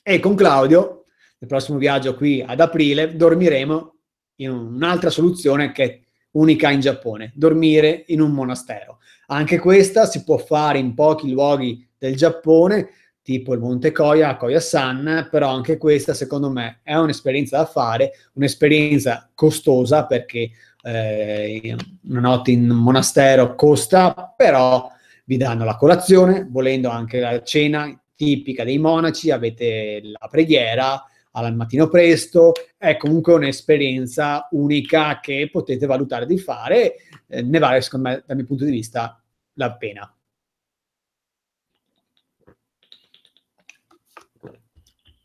E con Claudio, nel prossimo viaggio qui ad aprile, dormiremo in un'altra soluzione che unica in Giappone, dormire in un monastero. Anche questa si può fare in pochi luoghi del Giappone, tipo il Monte Koya, Koya-san, però anche questa secondo me è un'esperienza da fare, un'esperienza costosa perché eh, una notte in monastero costa, però vi danno la colazione, volendo anche la cena tipica dei monaci, avete la preghiera, al mattino presto, è comunque un'esperienza unica che potete valutare di fare, eh, ne vale secondo me dal mio punto di vista la pena.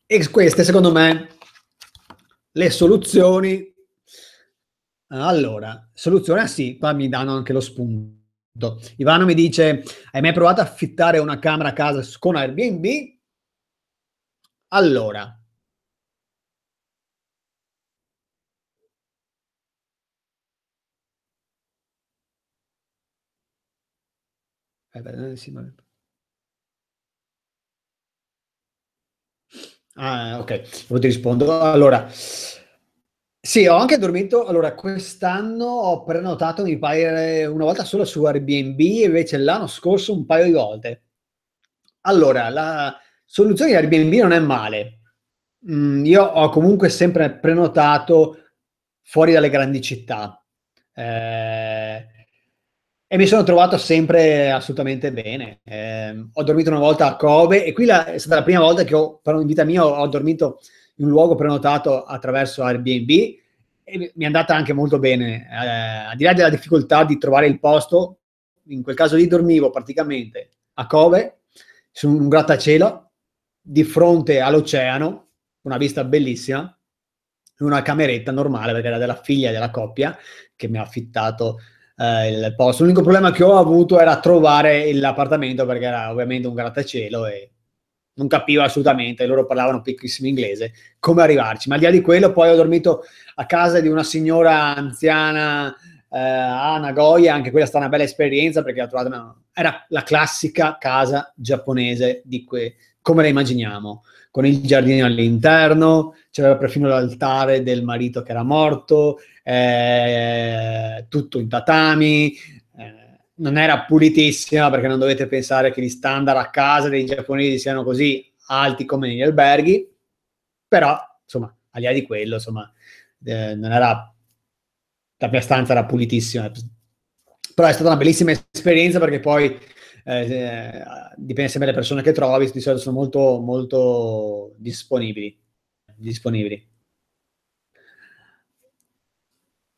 E queste secondo me le soluzioni. Allora, soluzione ah sì, qua mi danno anche lo spunto. Ivano mi dice, hai mai provato a affittare una camera a casa con Airbnb? Allora, Eh, sì, ma... Ah, ok, non ti rispondo. Allora, sì, ho anche dormito. Allora, quest'anno ho prenotato, mi pare, una volta solo su Airbnb, invece l'anno scorso un paio di volte. Allora, la soluzione di Airbnb non è male. Mm, io ho comunque sempre prenotato fuori dalle grandi città. Eh, e mi sono trovato sempre assolutamente bene. Eh, ho dormito una volta a Kobe e qui la, è stata la prima volta che ho, però in vita mia ho, ho dormito in un luogo prenotato attraverso Airbnb e mi è andata anche molto bene. Eh, al di là della difficoltà di trovare il posto, in quel caso lì dormivo praticamente a Kobe su un grattacielo di fronte all'oceano, una vista bellissima, in una cameretta normale perché era della figlia della coppia che mi ha affittato eh, il posto. L'unico problema che ho avuto era trovare l'appartamento perché era ovviamente un grattacielo e non capivo assolutamente, loro parlavano pochissimo inglese, come arrivarci. Ma al di là di quello poi ho dormito a casa di una signora anziana eh, a Nagoya, anche quella è stata una bella esperienza perché ho trovato una... era la classica casa giapponese di que... come la immaginiamo, con il giardino all'interno, c'era perfino l'altare del marito che era morto, eh, tutto in tatami, eh, non era pulitissima perché non dovete pensare che gli standard a casa dei giapponesi siano così alti come negli alberghi, però insomma, al di là di quello, insomma, eh, non era la mia stanza era pulitissima, però è stata una bellissima esperienza perché poi eh, eh dipende sempre dalle persone che trovi, di solito sono molto, molto disponibili. disponibili.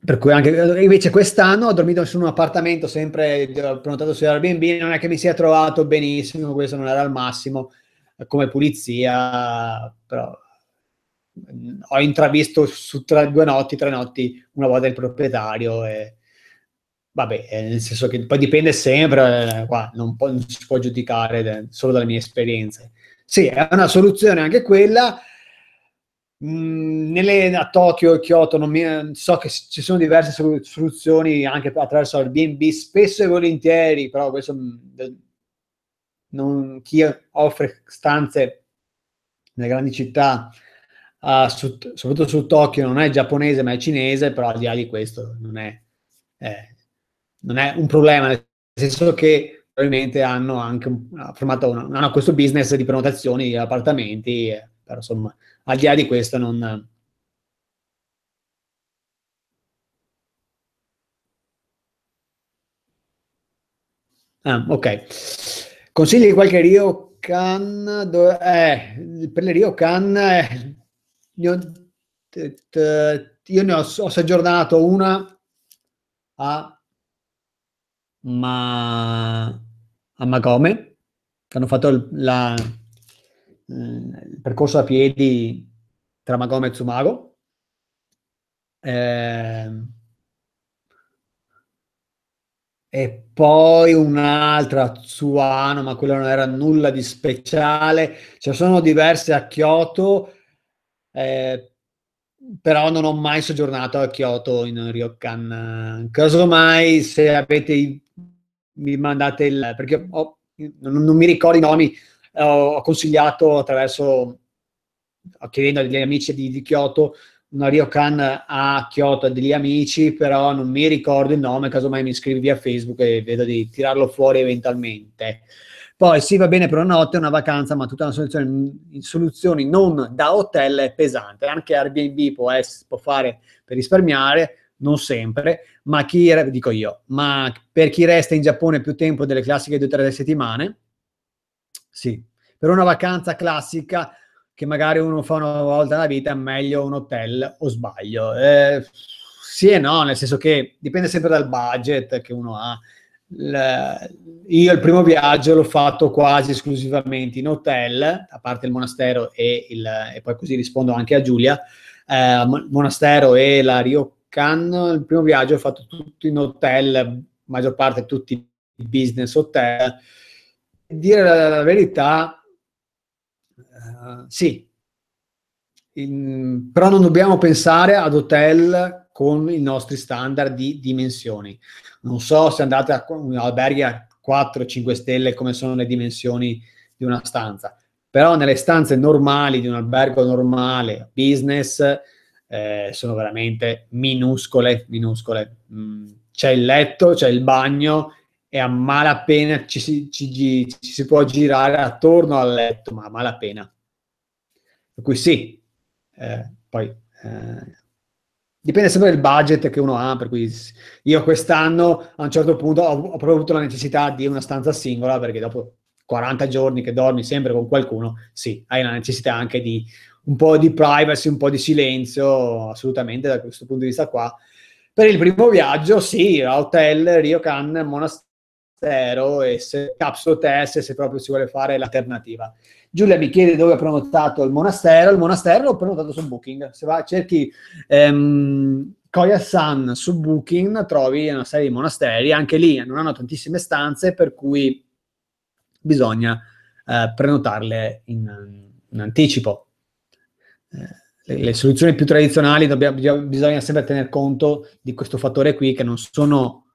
Per cui anche invece quest'anno ho dormito su un appartamento sempre prenotato su Airbnb, non è che mi sia trovato benissimo, questo non era al massimo eh, come pulizia, però mm, ho intravisto su tre, due notti, tre notti, una volta il proprietario e vabbè, eh, nel senso che poi dipende sempre, eh, qua non, può, non, si può giudicare de, eh, solo dalle mie esperienze. Sì, è una soluzione anche quella, Mm, nelle, a Tokyo e Kyoto mi, so che ci sono diverse soluzioni anche attraverso Airbnb, spesso e volentieri, però questo mm, non, chi offre stanze nelle grandi città, uh, su, soprattutto su Tokyo, non è giapponese ma è cinese, però al di là di questo non è, eh, non è un problema, nel senso che probabilmente hanno anche formato hanno questo business di prenotazioni di appartamenti. Eh però insomma, al di là di questo non... Ah, ok. Consigli di qualche Ryokan? Do... Eh, per le Ryokan eh, io, io ne ho, ho soggiornato una a, ma, a Magome, che hanno fatto la, il percorso a piedi tra Magoma e Tsumaro. Eh, e poi un'altra Tsuano, ma quella non era nulla di speciale. Ce cioè, sono diverse a Kyoto, eh, però non ho mai soggiornato a Kyoto in Ryokan. Casomai se avete mi mandate il perché ho, non, non mi ricordo i nomi, eh, ho consigliato attraverso, chiedendo agli amici di, di Kyoto, una Ryokan a Kyoto degli amici, però non mi ricordo il nome, casomai mi scrivi via Facebook e vedo di tirarlo fuori eventualmente. Poi sì, va bene per una notte, una vacanza, ma tutta una soluzione, mm, soluzioni non da hotel è pesante. Anche Airbnb può, essere, può fare per risparmiare, non sempre, ma chi, dico io, ma per chi resta in Giappone più tempo delle classiche due o tre settimane, sì. Per una vacanza classica che magari uno fa una volta nella vita è meglio un hotel o sbaglio. Eh, sì e no, nel senso che dipende sempre dal budget che uno ha. L- io il primo viaggio l'ho fatto quasi esclusivamente in hotel, a parte il monastero e, il, e poi così rispondo anche a Giulia, eh, monastero e la Riocan, il primo viaggio l'ho fatto tutto in hotel, maggior parte tutti business hotel, dire la, la verità, uh, sì, In, però non dobbiamo pensare ad hotel con i nostri standard di dimensioni. Non so se andate a un alberghi a 4-5 stelle come sono le dimensioni di una stanza, però nelle stanze normali di un albergo normale, business, eh, sono veramente minuscole, minuscole. Mm, c'è il letto, c'è il bagno, e a malapena ci si, ci, ci si può girare attorno al letto, ma a malapena. Per cui sì, eh, poi eh, dipende sempre dal budget che uno ha, per cui io quest'anno a un certo punto ho, ho proprio avuto la necessità di una stanza singola, perché dopo 40 giorni che dormi sempre con qualcuno, sì, hai la necessità anche di un po' di privacy, un po' di silenzio, assolutamente da questo punto di vista qua. Per il primo viaggio, sì, hotel, Rio Can, monastero, 0 e se Capsulo Test se proprio si vuole fare l'alternativa. Giulia mi chiede dove ho prenotato il monastero, il monastero l'ho prenotato su Booking, se va, cerchi ehm, Koya San su Booking trovi una serie di monasteri, anche lì non hanno tantissime stanze per cui bisogna eh, prenotarle in, in anticipo. Eh, le, soluzioni più tradizionali dobbia, bisogna sempre tener conto di questo fattore qui che non sono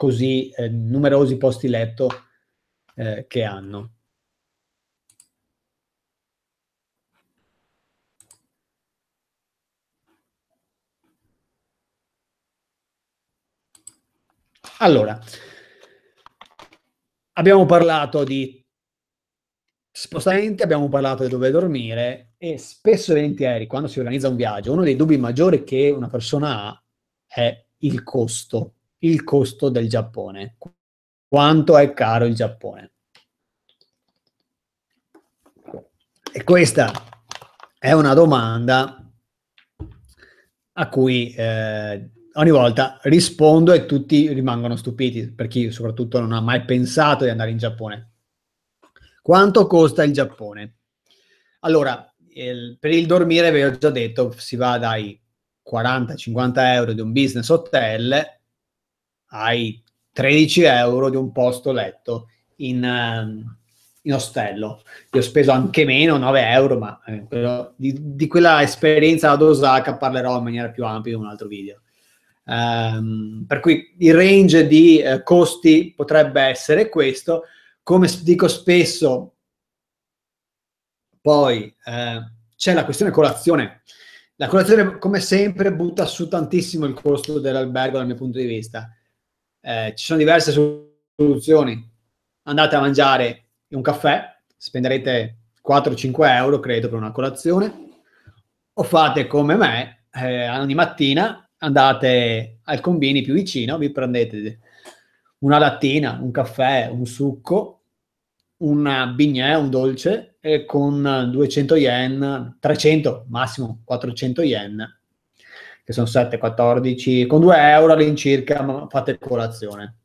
così eh, numerosi posti letto eh, che hanno. Allora, abbiamo parlato di spostamenti, abbiamo parlato di dove dormire e spesso e volentieri quando si organizza un viaggio uno dei dubbi maggiori che una persona ha è il costo il costo del Giappone. Quanto è caro il Giappone? E questa è una domanda a cui eh, ogni volta rispondo e tutti rimangono stupiti, per chi soprattutto non ha mai pensato di andare in Giappone. Quanto costa il Giappone? Allora, il, per il dormire, vi ho già detto, si va dai 40-50 euro di un business hotel hai 13 euro di un posto letto in, um, in ostello. Io ho speso anche meno, 9 euro, ma eh, quello, di, di, quella esperienza ad Osaka parlerò in maniera più ampia in un altro video. Um, per cui il range di eh, costi potrebbe essere questo. Come dico spesso, poi eh, c'è la questione colazione. La colazione, come sempre, butta su tantissimo il costo dell'albergo dal mio punto di vista eh, ci sono diverse soluzioni. Andate a mangiare un caffè, spenderete 4-5 euro, credo, per una colazione. O fate come me, eh, ogni mattina andate al combini più vicino, vi prendete una lattina, un caffè, un succo, un bignè, un dolce, e con 200 yen, 300 massimo 400 yen che sono 7, 14, con 2 euro all'incirca fate colazione.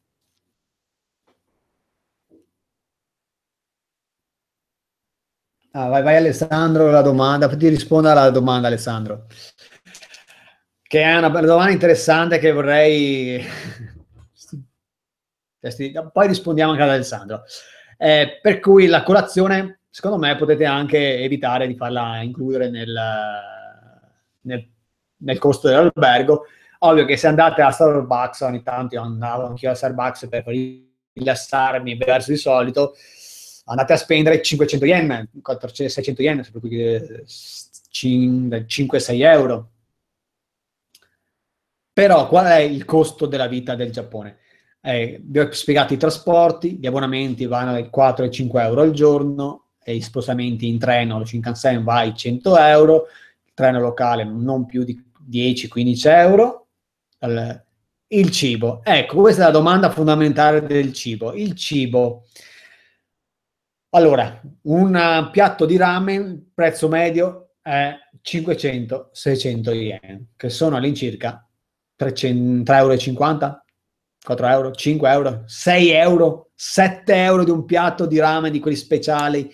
Ah, vai, vai Alessandro, la domanda, ti rispondo alla domanda Alessandro, che è una, una domanda interessante che vorrei... Poi rispondiamo anche ad Alessandro. Eh, per cui la colazione, secondo me, potete anche evitare di farla includere nel, nel nel costo dell'albergo. Ovvio che se andate a Starbucks, ogni tanto io andavo anch'io a Starbucks per rilassarmi, verso di solito, andate a spendere 500 yen, 600 yen, per 5-6 euro. Però qual è il costo della vita del Giappone? Eh, vi ho spiegato i trasporti, gli abbonamenti vanno dai 4 ai 5 euro al giorno, e gli spostamenti in treno, lo Shinkansen va ai 100 euro, treno locale non più di 10-15 euro, il cibo. Ecco, questa è la domanda fondamentale del cibo. Il cibo. Allora, un piatto di ramen, prezzo medio è 500-600 yen, che sono all'incirca 3,50 euro, 4 euro, 5 euro, 6 euro, 7 euro di un piatto di rame di quelli speciali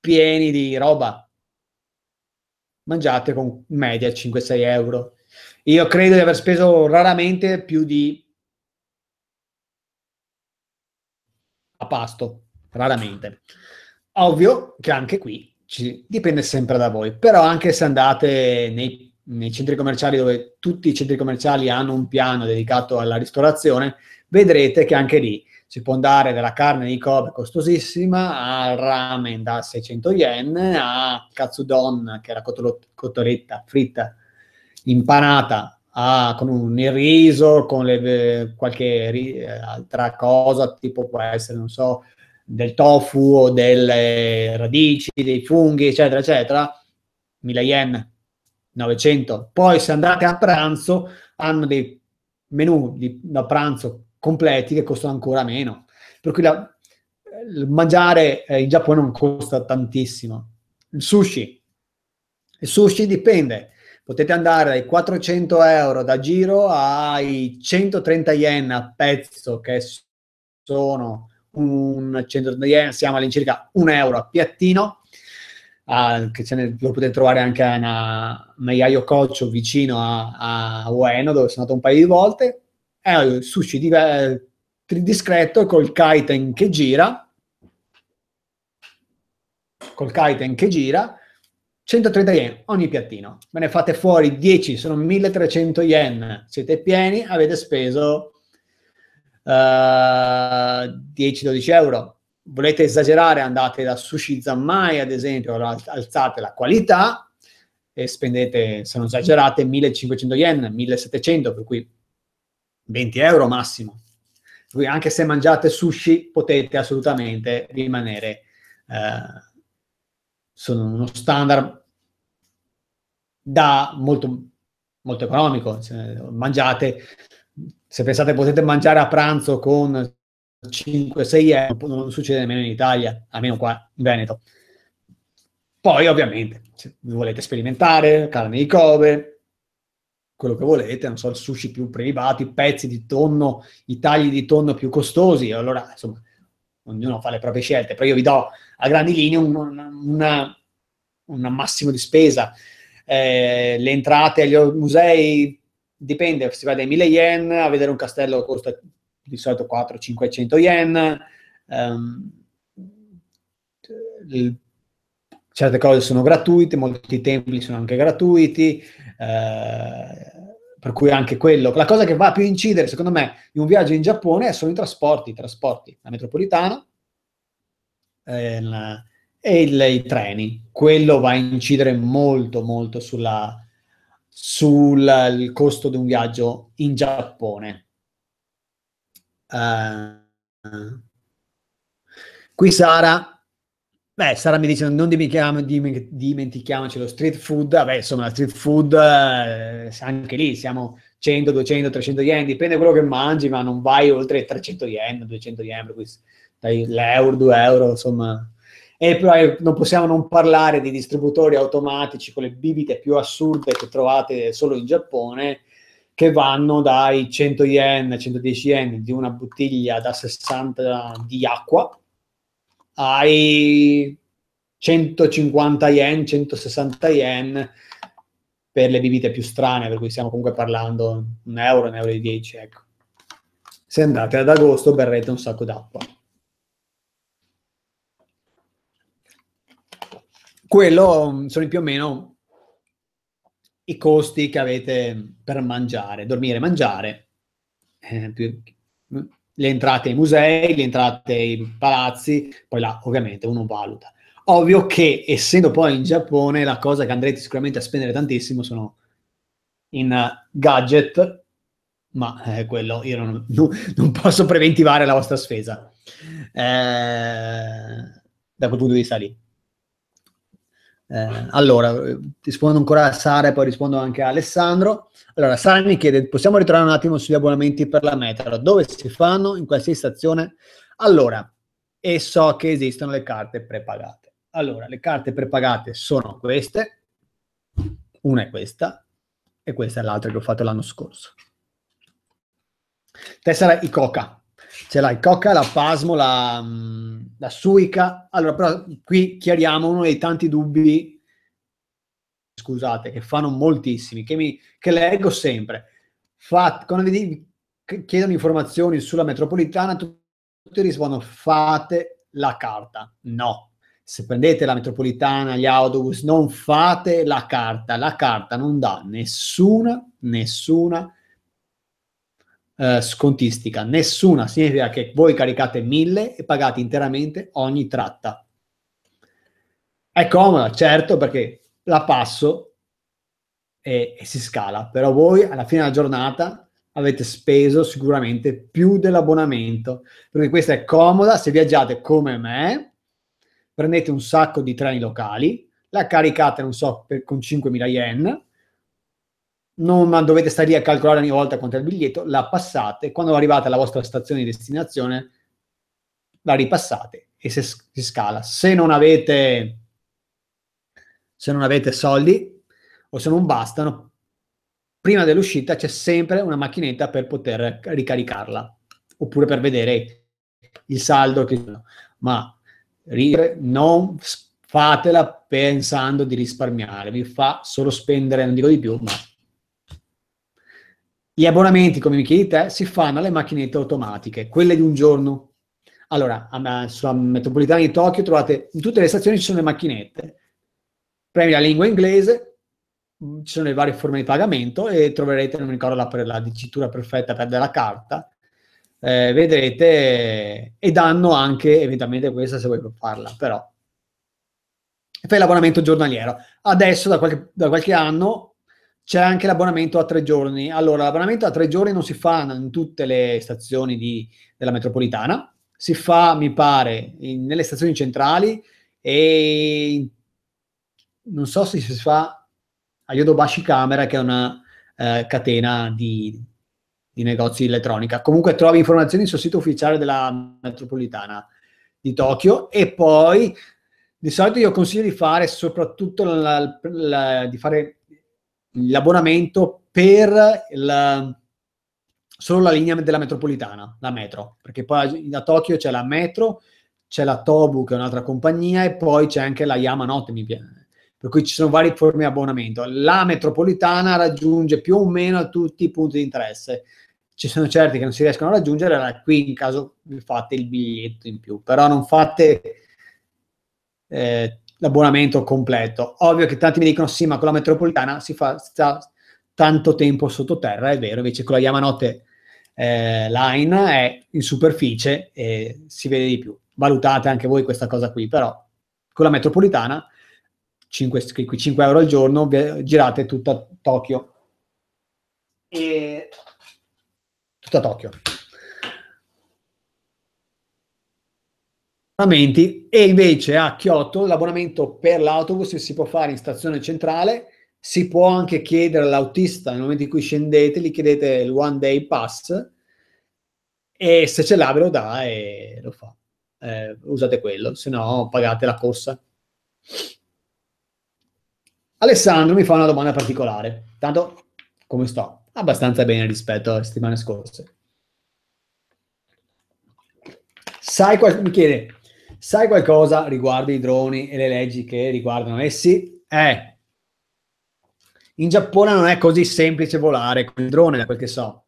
pieni di roba mangiate con media 5-6 euro. Io credo di aver speso raramente più di a pasto, raramente. Ovvio che anche qui ci, dipende sempre da voi, però anche se andate nei, nei centri commerciali dove tutti i centri commerciali hanno un piano dedicato alla ristorazione, vedrete che anche lì si può andare dalla carne di Kobe costosissima al ramen da 600 yen a katsudon che è la cotoletta fritta impanata a, con un, il riso, con le, qualche ri, altra cosa, tipo può essere, non so, del tofu o delle radici, dei funghi, eccetera, eccetera, 1000 yen, 900. Poi se andate a pranzo hanno dei menù da pranzo completi che costano ancora meno. Per cui la, mangiare eh, in Giappone non costa tantissimo. Il sushi. Il sushi dipende. Potete andare dai 400 euro da giro ai 130 yen a pezzo, che sono un 130 yen, siamo all'incirca un euro a piattino. Uh, che ne, lo potete trovare anche a Meiaio Coccio vicino a, a Ueno, dove sono andato un paio di volte è il sushi di, eh, discreto col kaiten che gira, col kaiten che gira, 130 yen ogni piattino. Ve ne fate fuori 10, sono 1300 yen. Siete pieni, avete speso uh, eh, 10-12 euro. Volete esagerare, andate da Sushi Zammai, ad esempio, alzate la qualità e spendete, se non esagerate, 1500 yen, 1700, per cui 20 euro massimo. Quindi anche se mangiate sushi potete assolutamente rimanere eh, su uno standard da molto, molto economico. Se mangiate, se pensate potete mangiare a pranzo con 5-6 euro, non succede nemmeno in Italia, almeno qua in Veneto. Poi ovviamente, se volete sperimentare, carne di Kobe, quello che volete, non so, il sushi più prelibato, i pezzi di tonno, i tagli di tonno più costosi, allora insomma ognuno fa le proprie scelte, però io vi do a grandi linee un, una, una massimo di spesa, eh, le entrate agli musei dipende, si va dai 1000 yen, a vedere un castello costa di solito 400-500 yen, ehm, il certe cose sono gratuite, molti templi sono anche gratuiti, eh, per cui anche quello. La cosa che va a più incidere, secondo me, in un viaggio in Giappone sono i trasporti, i trasporti, la metropolitana eh, e il, i treni. Quello va a incidere molto, molto sulla, sul costo di un viaggio in Giappone. Uh, qui Sara Beh, Sara mi dice non dimentichiamo, dimentichiamoci lo street food, vabbè insomma street food eh, anche lì siamo 100, 200, 300 yen, dipende da quello che mangi ma non vai oltre 300 yen, 200 yen, dai l'euro, 2 euro insomma. E poi non possiamo non parlare di distributori automatici con le bibite più assurde che trovate solo in Giappone che vanno dai 100 yen, 110 yen di una bottiglia da 60 di acqua hai 150 yen, 160 yen per le bibite più strane, per cui stiamo comunque parlando un euro, un euro e dieci, ecco. Se andate ad agosto berrete un sacco d'acqua. Quello mm, sono più o meno i costi che avete per mangiare, dormire, mangiare, eh, più, le entrate ai musei, le entrate ai palazzi, poi là ovviamente uno valuta. Ovvio che essendo poi in Giappone la cosa che andrete sicuramente a spendere tantissimo sono in eh, gadget, ma eh, quello io non, non, posso preventivare la vostra spesa eh, da quel punto di vista lì. Eh, allora, rispondo ancora a Sara e poi rispondo anche a Alessandro. Allora, Sara mi chiede, possiamo ritornare un attimo sugli abbonamenti per la metro? Dove si fanno? In qualsiasi stazione? Allora, e so che esistono le carte prepagate. Allora, le carte prepagate sono queste, una è questa, e questa è l'altra che ho fatto l'anno scorso. Tessera Icoca, ce l'hai Coca, la Pasmo, la, mm, la Suica. Allora, però qui chiariamo uno dei tanti dubbi, scusate, che fanno moltissimi, che, mi, che leggo sempre. Fat, quando vi chiedono informazioni sulla metropolitana, tutti rispondono fate la carta. No, se prendete la metropolitana, gli autobus, non fate la carta. La carta non dà nessuna, nessuna eh, scontistica, nessuna, significa che voi caricate 1000 e pagate interamente ogni tratta. È comoda, certo, perché la passo e, e si scala, però voi alla fine della giornata avete speso sicuramente più dell'abbonamento, perché questa è comoda se viaggiate come me, prendete un sacco di treni locali, la caricate, non so, per, con 5.000 yen, non dovete stare lì a calcolare ogni volta quanto è il biglietto, la passate, quando arrivate alla vostra stazione di destinazione la ripassate e se, si scala. Se non avete se non avete soldi o se non bastano, prima dell'uscita c'è sempre una macchinetta per poter ricaricarla oppure per vedere il saldo che ma non fatela pensando di risparmiare, vi fa solo spendere, non dico di più, ma gli abbonamenti, come mi chiedi te, si fanno alle macchinette automatiche, quelle di un giorno. Allora, sulla metropolitana di Tokyo trovate, in tutte le stazioni ci sono le macchinette. Premi la lingua inglese, ci sono le varie forme di pagamento e troverete, non mi ricordo la, la dicitura perfetta per della carta, eh, vedrete, e danno anche eventualmente questa se vuoi farla, però. E fai l'abbonamento giornaliero. Adesso, da qualche, da qualche anno, c'è anche l'abbonamento a tre giorni. Allora, l'abbonamento a tre giorni non si fa in tutte le stazioni di, della metropolitana, si fa, mi pare, in, nelle stazioni centrali e non so se si fa a Yodobashi Camera, che è una eh, catena di, di negozi di elettronica. Comunque trovi informazioni sul sito ufficiale della metropolitana di Tokyo e poi di solito io consiglio di fare soprattutto la, la, di fare l'abbonamento per il, solo la linea della metropolitana, la metro, perché poi da Tokyo c'è la metro, c'è la Tobu che è un'altra compagnia e poi c'è anche la Yamanote, mi piace. Per cui ci sono varie forme di abbonamento. La metropolitana raggiunge più o meno tutti i punti di interesse. Ci sono certi che non si riescono a raggiungere, allora qui in caso fate il biglietto in più, però non fate eh, l'abbonamento completo. Ovvio che tanti mi dicono sì, ma con la metropolitana si fa sta tanto tempo sottoterra, è vero, invece con la Yamanote eh, Line è in superficie e si vede di più. Valutate anche voi questa cosa qui, però con la metropolitana 5, 5 euro al giorno girate tutta Tokyo. E... Tutta Tokyo. abbonamenti e invece a Kyoto l'abbonamento per l'autobus si può fare in stazione centrale, si può anche chiedere all'autista nel momento in cui scendete, gli chiedete il one day pass e se ce l'ha ve lo dà e lo fa. Eh, usate quello, se no pagate la corsa. Alessandro mi fa una domanda particolare. Tanto come sto? Abbastanza bene rispetto alle settimane scorse. Sai qual- mi chiede Sai qualcosa riguardo i droni e le leggi che riguardano essi? Eh, in Giappone non è così semplice volare con il drone, da quel che so.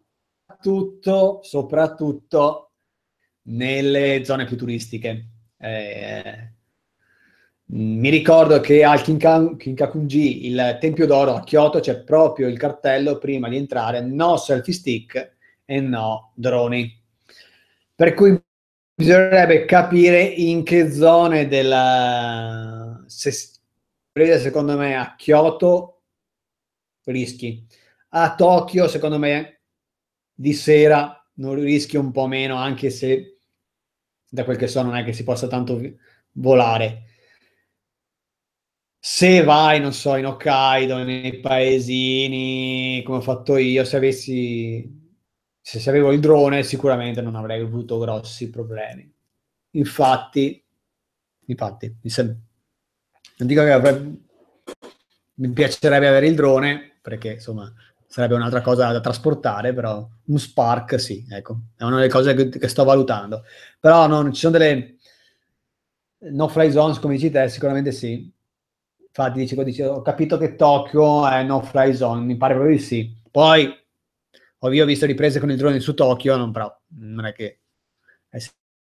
Tutto, soprattutto nelle zone più turistiche. Eh, mi ricordo che al Kinkan, Kinkakunji, il Tempio d'Oro a Kyoto, c'è proprio il cartello prima di entrare, no selfie stick e no droni. Per cui Bisognerebbe capire in che zone della... Se, prevede secondo me a Kyoto rischi, a Tokyo secondo me di sera non rischi un po' meno, anche se da quel che so non è che si possa tanto volare. Se vai, non so, in Hokkaido, nei paesini, come ho fatto io, se avessi se, avevo il drone sicuramente non avrei avuto grossi problemi. Infatti, infatti mi sem- non dico che avrei, mi piacerebbe avere il drone, perché insomma sarebbe un'altra cosa da trasportare, però un Spark sì, ecco, è una delle cose che, che sto valutando. Però non ci sono delle no fly zones, come dici te, sicuramente sì. Infatti dicevo, dicevo, ho capito che Tokyo è no fly zone, mi pare proprio di sì. Poi io ho visto riprese con il drone su Tokyo, non, però non è che è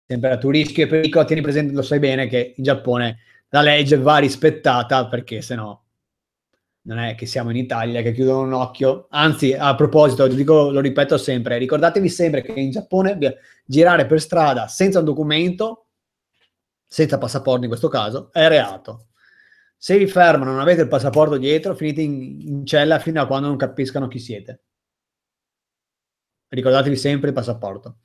sempre a tuo rischio e pericolo, tieni presente, lo sai bene che in Giappone la legge va rispettata perché se no non è che siamo in Italia che chiudono un occhio. Anzi, a proposito, dico, lo ripeto sempre, ricordatevi sempre che in Giappone girare per strada senza un documento, senza passaporto in questo caso, è reato. Se vi fermano, non avete il passaporto dietro, finite in, in cella fino a quando non capiscano chi siete ricordatevi sempre il passaporto.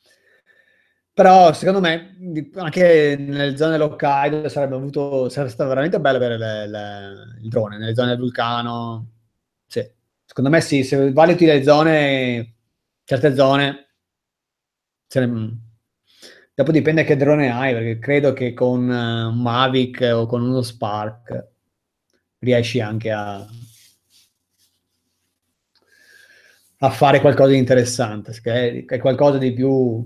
Però secondo me anche nelle zone dell'Hokkaido sarebbe, avuto, sarebbe stato veramente bello avere le, le, il drone, nelle zone del vulcano. Sì. Secondo me sì, se valuti le zone, certe zone, ne... Mm. dopo dipende che drone hai, perché credo che con eh, un Mavic o con uno Spark riesci anche a a fare qualcosa di interessante, che è, qualcosa di più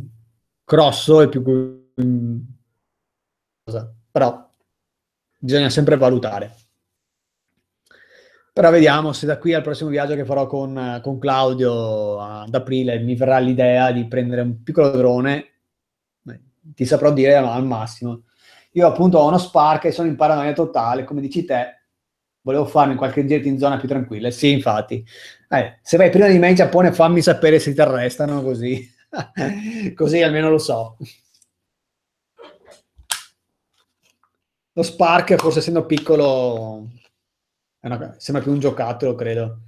grosso e più... Però bisogna sempre valutare. Però vediamo se da qui al prossimo viaggio che farò con, con Claudio ad aprile mi verrà l'idea di prendere un piccolo drone, ti saprò dire al massimo. Io appunto ho uno Spark e sono in paranoia totale, come dici te, volevo farmi qualche giro in zona più tranquilla. Sì, infatti. Eh, se vai prima di me in Giappone fammi sapere se ti arrestano così. così almeno lo so. Lo Spark, forse essendo piccolo, una, sembra più un giocattolo, credo.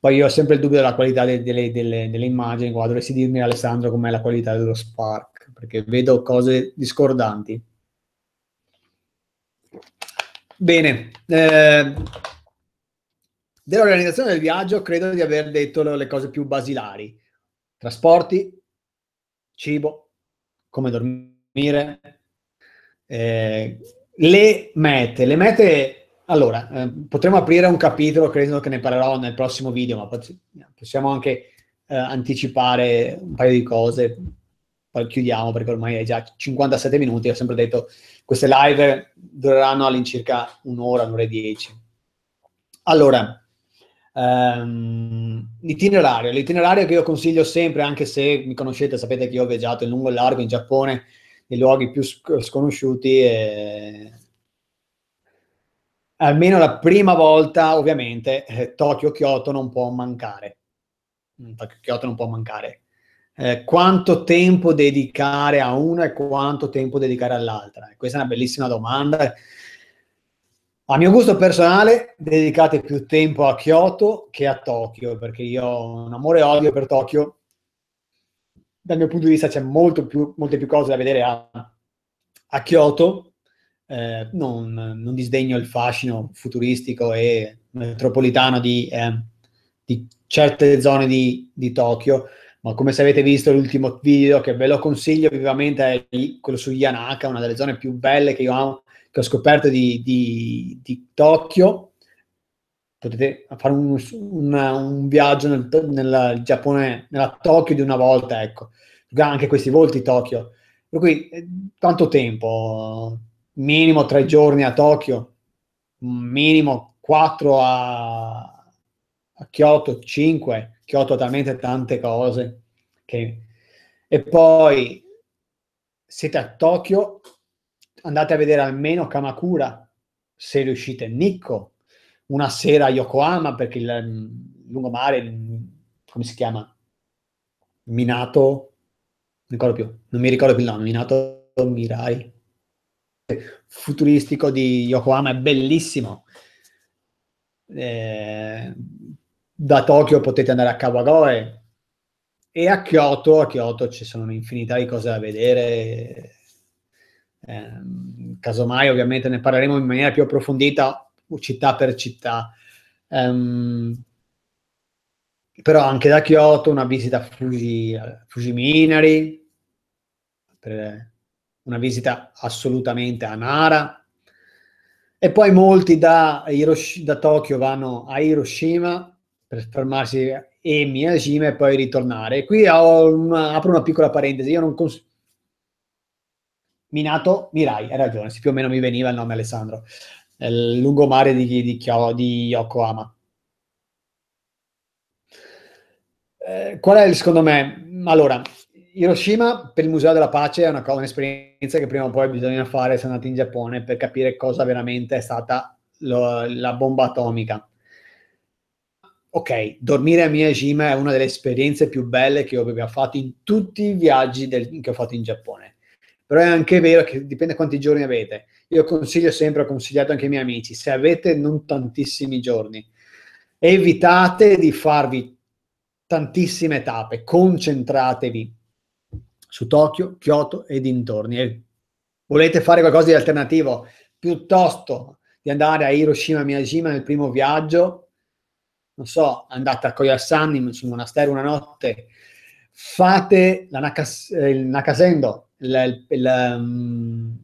Poi io ho sempre il dubbio della qualità delle, delle, delle, delle immagini, qua dovresti dirmi Alessandro com'è la qualità dello Spark, perché vedo cose discordanti. Bene, eh, dell'organizzazione del viaggio credo di aver detto le cose più basilari. Trasporti, cibo, come dormire, eh, le mete. Le mete, allora, eh, potremmo aprire un capitolo, credo che ne parlerò nel prossimo video, ma possiamo anche eh, anticipare un paio di cose. Poi chiudiamo perché ormai è già 57 minuti, ho sempre detto queste live dureranno all'incirca un'ora, un'ora e dieci. Allora, Um, l'itinerario, l'itinerario che io consiglio sempre, anche se mi conoscete, sapete che io ho viaggiato in lungo e largo in Giappone, nei luoghi più sc- sconosciuti. E... Almeno la prima volta, ovviamente, eh, Tokyo-Kyoto non può mancare. Mm, Tokyo-Kyoto non può mancare. Eh, quanto tempo dedicare a una e quanto tempo dedicare all'altra? Questa è una bellissima domanda. A mio gusto personale dedicate più tempo a Kyoto che a Tokyo, perché io ho un amore e odio per Tokyo. Dal mio punto di vista c'è più, molte più cose da vedere a, a Kyoto. Eh, non, non, disdegno il fascino futuristico e metropolitano di, eh, di certe zone di, di Tokyo, ma come se avete visto l'ultimo video che ve lo consiglio vivamente è quello su Yanaka, una delle zone più belle che io amo, che ho scoperto di, di, di Tokyo. Potete fare un, un, un viaggio nel, nel, Giappone, nella Tokyo di una volta, ecco. Anche questi volti Tokyo. Per cui tanto eh, tempo, minimo tre giorni a Tokyo, minimo quattro a, Kyoto 5, Kyoto ha talmente tante cose. Che... E poi siete a Tokyo, andate a vedere almeno Kamakura, se riuscite, Nikko, una sera a Yokohama, perché il, il mm, lungomare, il, mm, come si chiama? Minato, non ricordo più, non mi ricordo più il nome, Minato Mirai, futuristico di Yokohama, è bellissimo. Eh, da Tokyo potete andare a Kawagoe e a Kyoto, a Kyoto ci sono un'infinità di cose da vedere. Eh, casomai ovviamente ne parleremo in maniera più approfondita città per città. Um, però anche da Kyoto una visita a Fuji, Fujiminari, una visita assolutamente a Nara. E poi molti da, Hirosh- da Tokyo vanno a Hiroshima per fermarsi e mia cima e poi ritornare. Qui una, apro una piccola parentesi, io non consiglio Minato Mirai, hai ragione, più o meno mi veniva il nome Alessandro, il lungomare di, di, di Yokohama. Eh, qual è il, secondo me? Allora, Hiroshima per il Museo della Pace è una cosa, un'esperienza che prima o poi bisogna fare se andate in Giappone per capire cosa veramente è stata lo, la bomba atomica ok, dormire a Miyajima è una delle esperienze più belle che io abbia fatto in tutti i viaggi del, che ho fatto in Giappone. Però è anche vero che dipende quanti giorni avete. Io consiglio sempre, ho consigliato anche ai miei amici, se avete non tantissimi giorni, evitate di farvi tantissime tappe, concentratevi su Tokyo, Kyoto e dintorni. E volete fare qualcosa di alternativo, piuttosto di andare a Hiroshima Miyajima nel primo viaggio, non so, andate a Koyasani, sul monastero una notte, fate nakas- il Nakasendo, il, il, il, mm,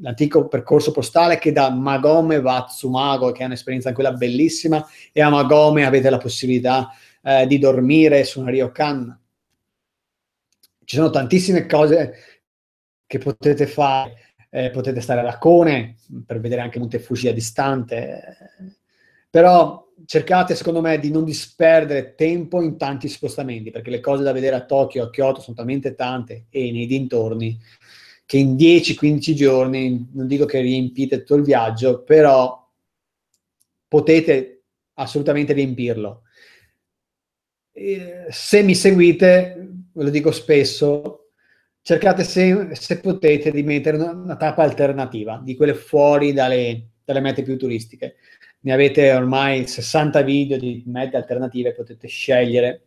l'antico percorso postale che da Magome va a Tsumago, che è un'esperienza anche quella bellissima, e a Magome avete la possibilità eh, di dormire su una ryokan. Ci sono tantissime cose che potete fare, eh, potete stare a Lacone per vedere anche Monte Fuji a distante, eh. però cercate, secondo me, di non disperdere tempo in tanti spostamenti, perché le cose da vedere a Tokyo, a Kyoto sono talmente tante e nei dintorni che in 10-15 giorni, non dico che riempite tutto il viaggio, però potete assolutamente riempirlo. Eh, se mi seguite, ve lo dico spesso, cercate se, se potete di mettere una, una tappa alternativa, di quelle fuori dalle, dalle mete più turistiche ne avete ormai 60 video di mete alternative, potete scegliere.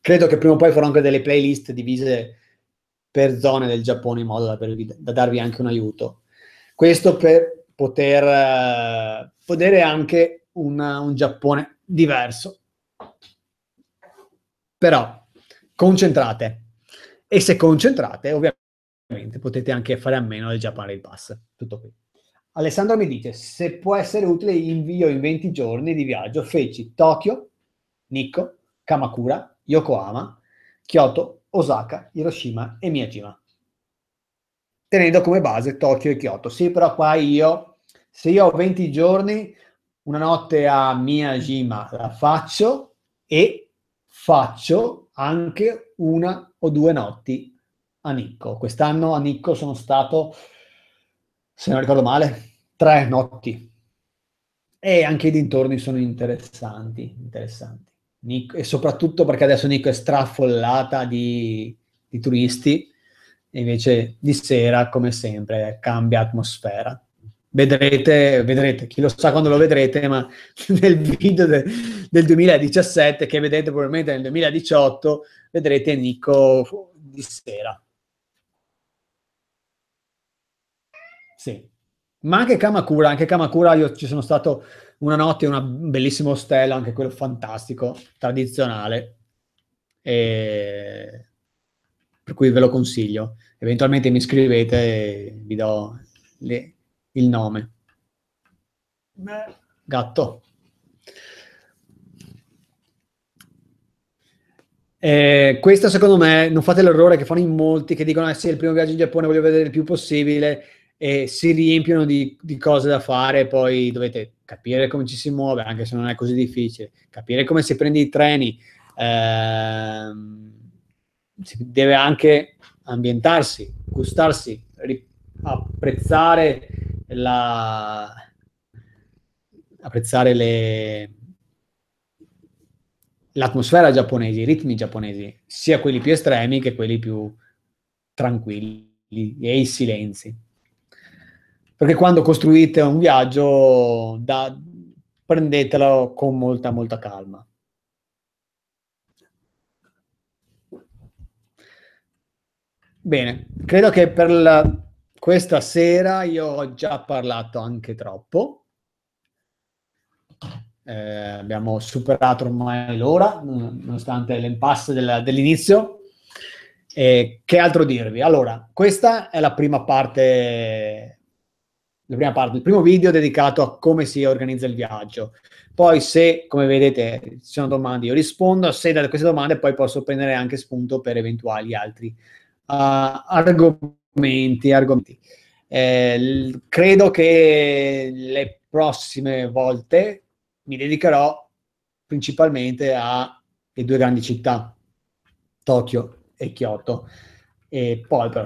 Credo che prima o poi farò anche delle playlist divise per zone del Giappone in modo da, pervi, da darvi anche un aiuto. Questo per poter uh, vedere anche una, un Giappone diverso. Però concentrate. E se concentrate, ovviamente potete anche fare a meno del Japan Rail Pass. Tutto qui. Alessandro mi dice, se può essere utile invio in 20 giorni di viaggio, feci Tokyo, Nikko, Kamakura, Yokohama, Kyoto, Osaka, Hiroshima e Miyajima. Tenendo come base Tokyo e Kyoto. Sì, però qua io, se io ho 20 giorni, una notte a Miyajima la faccio e faccio anche una o due notti a Nikko. Quest'anno a Nikko sono stato se non ricordo male, tre notti. E anche i dintorni sono interessanti, interessanti. Nick, e soprattutto perché adesso Nico è straffollata di, di turisti, e invece di sera, come sempre, cambia atmosfera. Vedrete, vedrete, chi lo sa quando lo vedrete, ma nel video de, del 2017, che vedete probabilmente nel 2018, vedrete Nico di sera Sì, ma anche Kamakura, anche Kamakura io ci sono stato una notte in un bellissimo ostello, anche quello fantastico, tradizionale, e... per cui ve lo consiglio. Eventualmente mi scrivete e vi do le... il nome. Gatto. Eh, questo secondo me, non fate l'errore che fanno in molti che dicono eh sì, il primo viaggio in Giappone voglio vedere il più possibile e si riempiono di, di, cose da fare, poi dovete capire come ci si muove, anche se non è così difficile, capire come si prende i treni, ehm, si deve anche ambientarsi, gustarsi, apprezzare, la, apprezzare le, l'atmosfera giapponese, i ritmi giapponesi, sia quelli più estremi che quelli più tranquilli e i silenzi perché quando costruite un viaggio da, prendetelo con molta, molta calma. Bene, credo che per la, questa sera io ho già parlato anche troppo. Eh, abbiamo superato ormai l'ora, nonostante l'impasse dell'inizio. Dell eh, che altro dirvi? Allora, questa è la prima parte la prima parte, il primo video dedicato a come si organizza il viaggio. Poi se, come vedete, ci sono domande, io rispondo, se da queste domande poi posso prendere anche spunto per eventuali altri uh, argomenti. argomenti. Eh, credo che le prossime volte mi dedicherò principalmente alle due grandi città, Tokyo e Kyoto. E poi però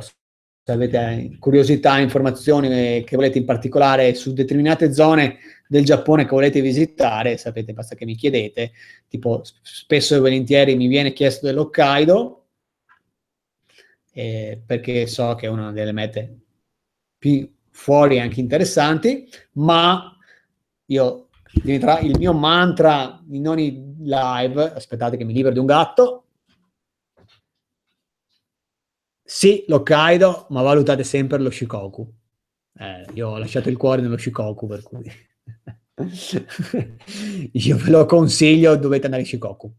se avete curiosità, informazioni eh, che volete in particolare su determinate zone del Giappone che volete visitare, sapete, basta che mi chiedete, tipo spesso e volentieri mi viene chiesto dell'Hokkaido, eh, perché so che è una delle mete più fuori e anche interessanti, ma io diventerà il mio mantra in ogni live, aspettate che mi libero di un gatto, sì, l'Hokkaido, ma valutate sempre lo Shikoku. Eh, io ho lasciato il cuore nello Shikoku, per cui... io ve lo consiglio, dovete andare in Shikoku.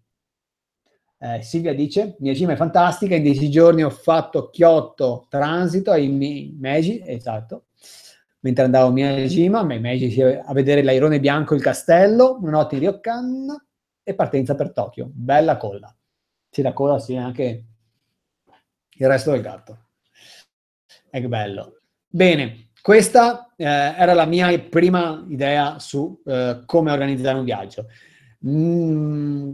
Eh, Silvia dice, mia gym è fantastica, in dieci giorni ho fatto Kyoto Transito e Meiji, esatto, mentre andavo a Miyajima, Meiji a vedere l'airone bianco e il castello, una notte in Ryokan e partenza per Tokyo. Bella colla. Sì, la colla sì, anche il resto del gatto. È bello. Bene, questa eh, era la mia prima idea su eh, come organizzare un viaggio. Mm,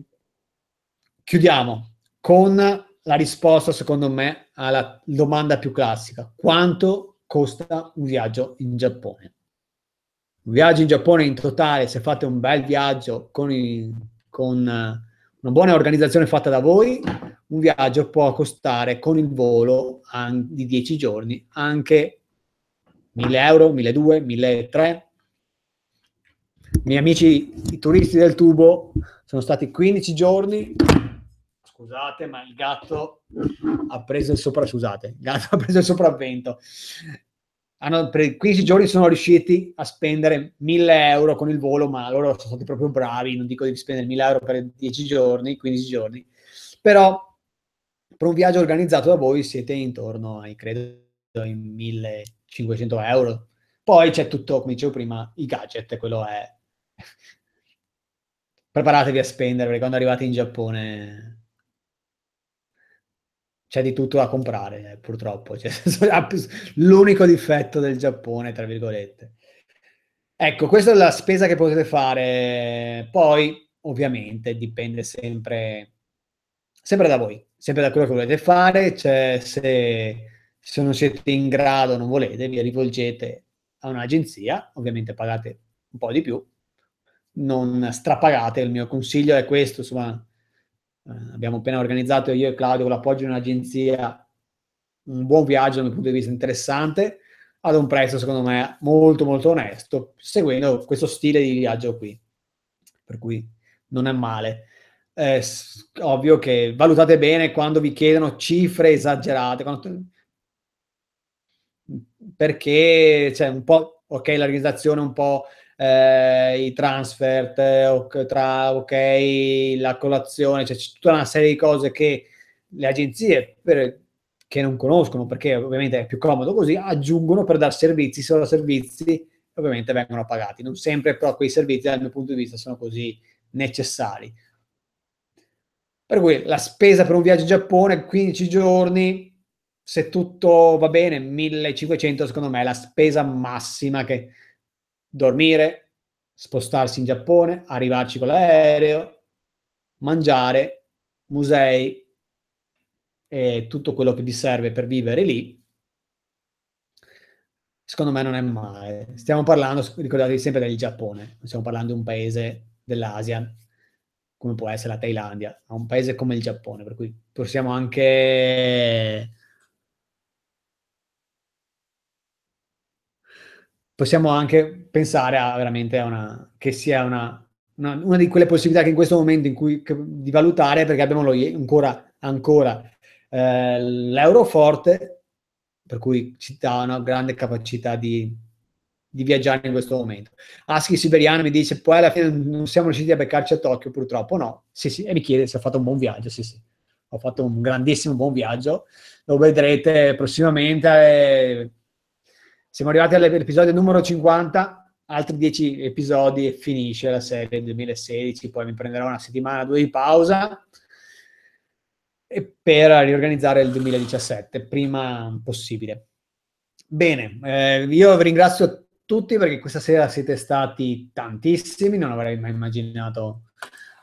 chiudiamo con la risposta, secondo me, alla domanda più classica. Quanto costa un viaggio in Giappone? Un viaggio in Giappone in totale, se fate un bel viaggio con, i, con eh, una buona organizzazione fatta da voi, un viaggio può costare con il volo di 10 giorni anche 1000 euro, 1200, 1300. I miei amici, i turisti del tubo, sono stati 15 giorni. Scusate, ma il gatto ha preso il sopra... Scusate, il gatto ha preso il sopravvento. Hanno, per 15 giorni sono riusciti a spendere 1000 euro con il volo, ma loro sono stati proprio bravi, non dico di spendere 1000 euro per 10 giorni, 15 giorni, però per un viaggio organizzato da voi siete intorno ai, credo, ai 1500 euro. Poi c'è tutto, come dicevo prima, i gadget, quello è... Preparatevi a spendere, perché quando arrivate in Giappone c'è di tutto da comprare, eh, purtroppo. Cioè, l'unico difetto del Giappone, tra virgolette. Ecco, questa è la spesa che potete fare. Poi, ovviamente, dipende sempre sempre da voi, sempre da quello che volete fare, cioè se, se non siete in grado, non volete, vi rivolgete a un'agenzia, ovviamente pagate un po' di più, non strapagate, il mio consiglio è questo, insomma, eh, abbiamo appena organizzato io e Claudio con l'appoggio di un'agenzia un buon viaggio dal mio punto di vista interessante, ad un prezzo secondo me molto molto onesto, seguendo questo stile di viaggio qui, per cui non è male eh, ovvio che valutate bene quando vi chiedono cifre esagerate, quando... perché cioè, un po', ok, l'organizzazione un po'... Eh, i transfer, tra ok, la colazione, cioè c'è tutta una serie di cose che le agenzie per, che non conoscono, perché ovviamente è più comodo così, aggiungono per dar servizi, se sono servizi ovviamente vengono pagati. Non sempre però quei servizi dal mio punto di vista sono così necessari. Per cui la spesa per un viaggio in Giappone, 15 giorni, se tutto va bene, 1500 secondo me è la spesa massima che dormire, spostarsi in Giappone, arrivarci con l'aereo, mangiare, musei e tutto quello che vi serve per vivere lì, secondo me non è male. Stiamo parlando, ricordatevi sempre del Giappone, non stiamo parlando di un paese dell'Asia come può essere la Thailandia, a un paese come il Giappone, per cui possiamo anche... Possiamo anche pensare a veramente a una, che sia una, una, una, di quelle possibilità che in questo momento in cui, che, di valutare, perché abbiamo lo, ancora, ancora eh, l'euro forte, per cui ci dà una grande capacità di di viaggiare in questo momento. Aschi Siberiano mi dice, poi alla fine non siamo riusciti a beccarci a Tokyo, purtroppo no. Sì, sì, e mi chiede se ho fatto un buon viaggio, sì, sì. Ho fatto un grandissimo buon viaggio, lo vedrete prossimamente. siamo arrivati all'episodio numero 50, altri 10 episodi e finisce la serie 2016, poi mi prenderò una settimana, due di pausa per riorganizzare il 2017 prima possibile. Bene, eh, io vi ringrazio tutti perché questa sera siete stati tantissimi, non avrei mai immaginato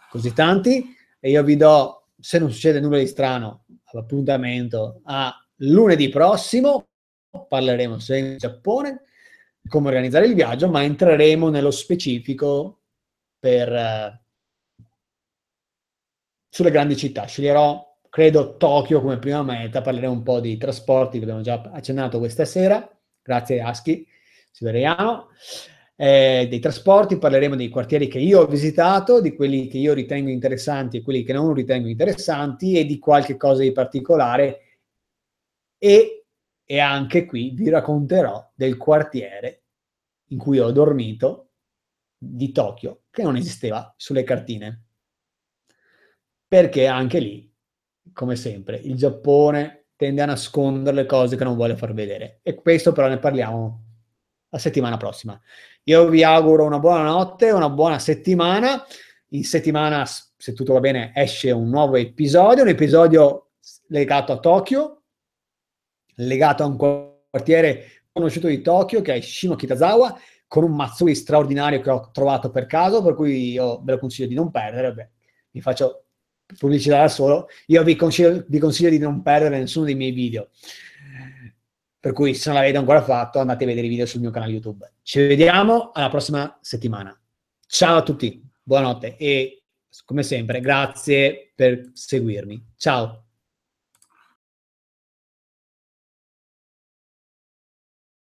così tanti e io vi do, se non succede nulla di strano, l'appuntamento a lunedì prossimo, parleremo sempre in Giappone, come organizzare il viaggio, ma entreremo nello specifico per, eh, sulle grandi città. Sceglierò, credo, Tokyo come prima meta, parleremo un po' di trasporti, che abbiamo già accennato questa sera, grazie Aschi. Silveriano. Eh, dei trasporti, parleremo dei quartieri che io ho visitato, di quelli che io ritengo interessanti e quelli che non ritengo interessanti e di qualche cosa di particolare. E, e anche qui vi racconterò del quartiere in cui ho dormito di Tokyo che non esisteva sulle cartine. Perché anche lì, come sempre, il Giappone tende a nascondere le cose che non vuole far vedere. E questo però ne parliamo la settimana prossima. Io vi auguro una buona notte, una buona settimana. In settimana, se tutto va bene, esce un nuovo episodio, un episodio legato a Tokyo, legato a un quartiere conosciuto di Tokyo che è Shino Kitazawa, con un Matsui straordinario che ho trovato per caso, per cui io ve lo consiglio di non perdere. Beh, vi faccio pubblicità da solo. Io vi consiglio, vi consiglio di non perdere nessuno dei miei video. Per cui se non l'avete ancora fatto andate a vedere i video sul mio canale YouTube. Ci vediamo alla prossima settimana. Ciao a tutti, buonanotte e come sempre grazie per seguirmi. Ciao.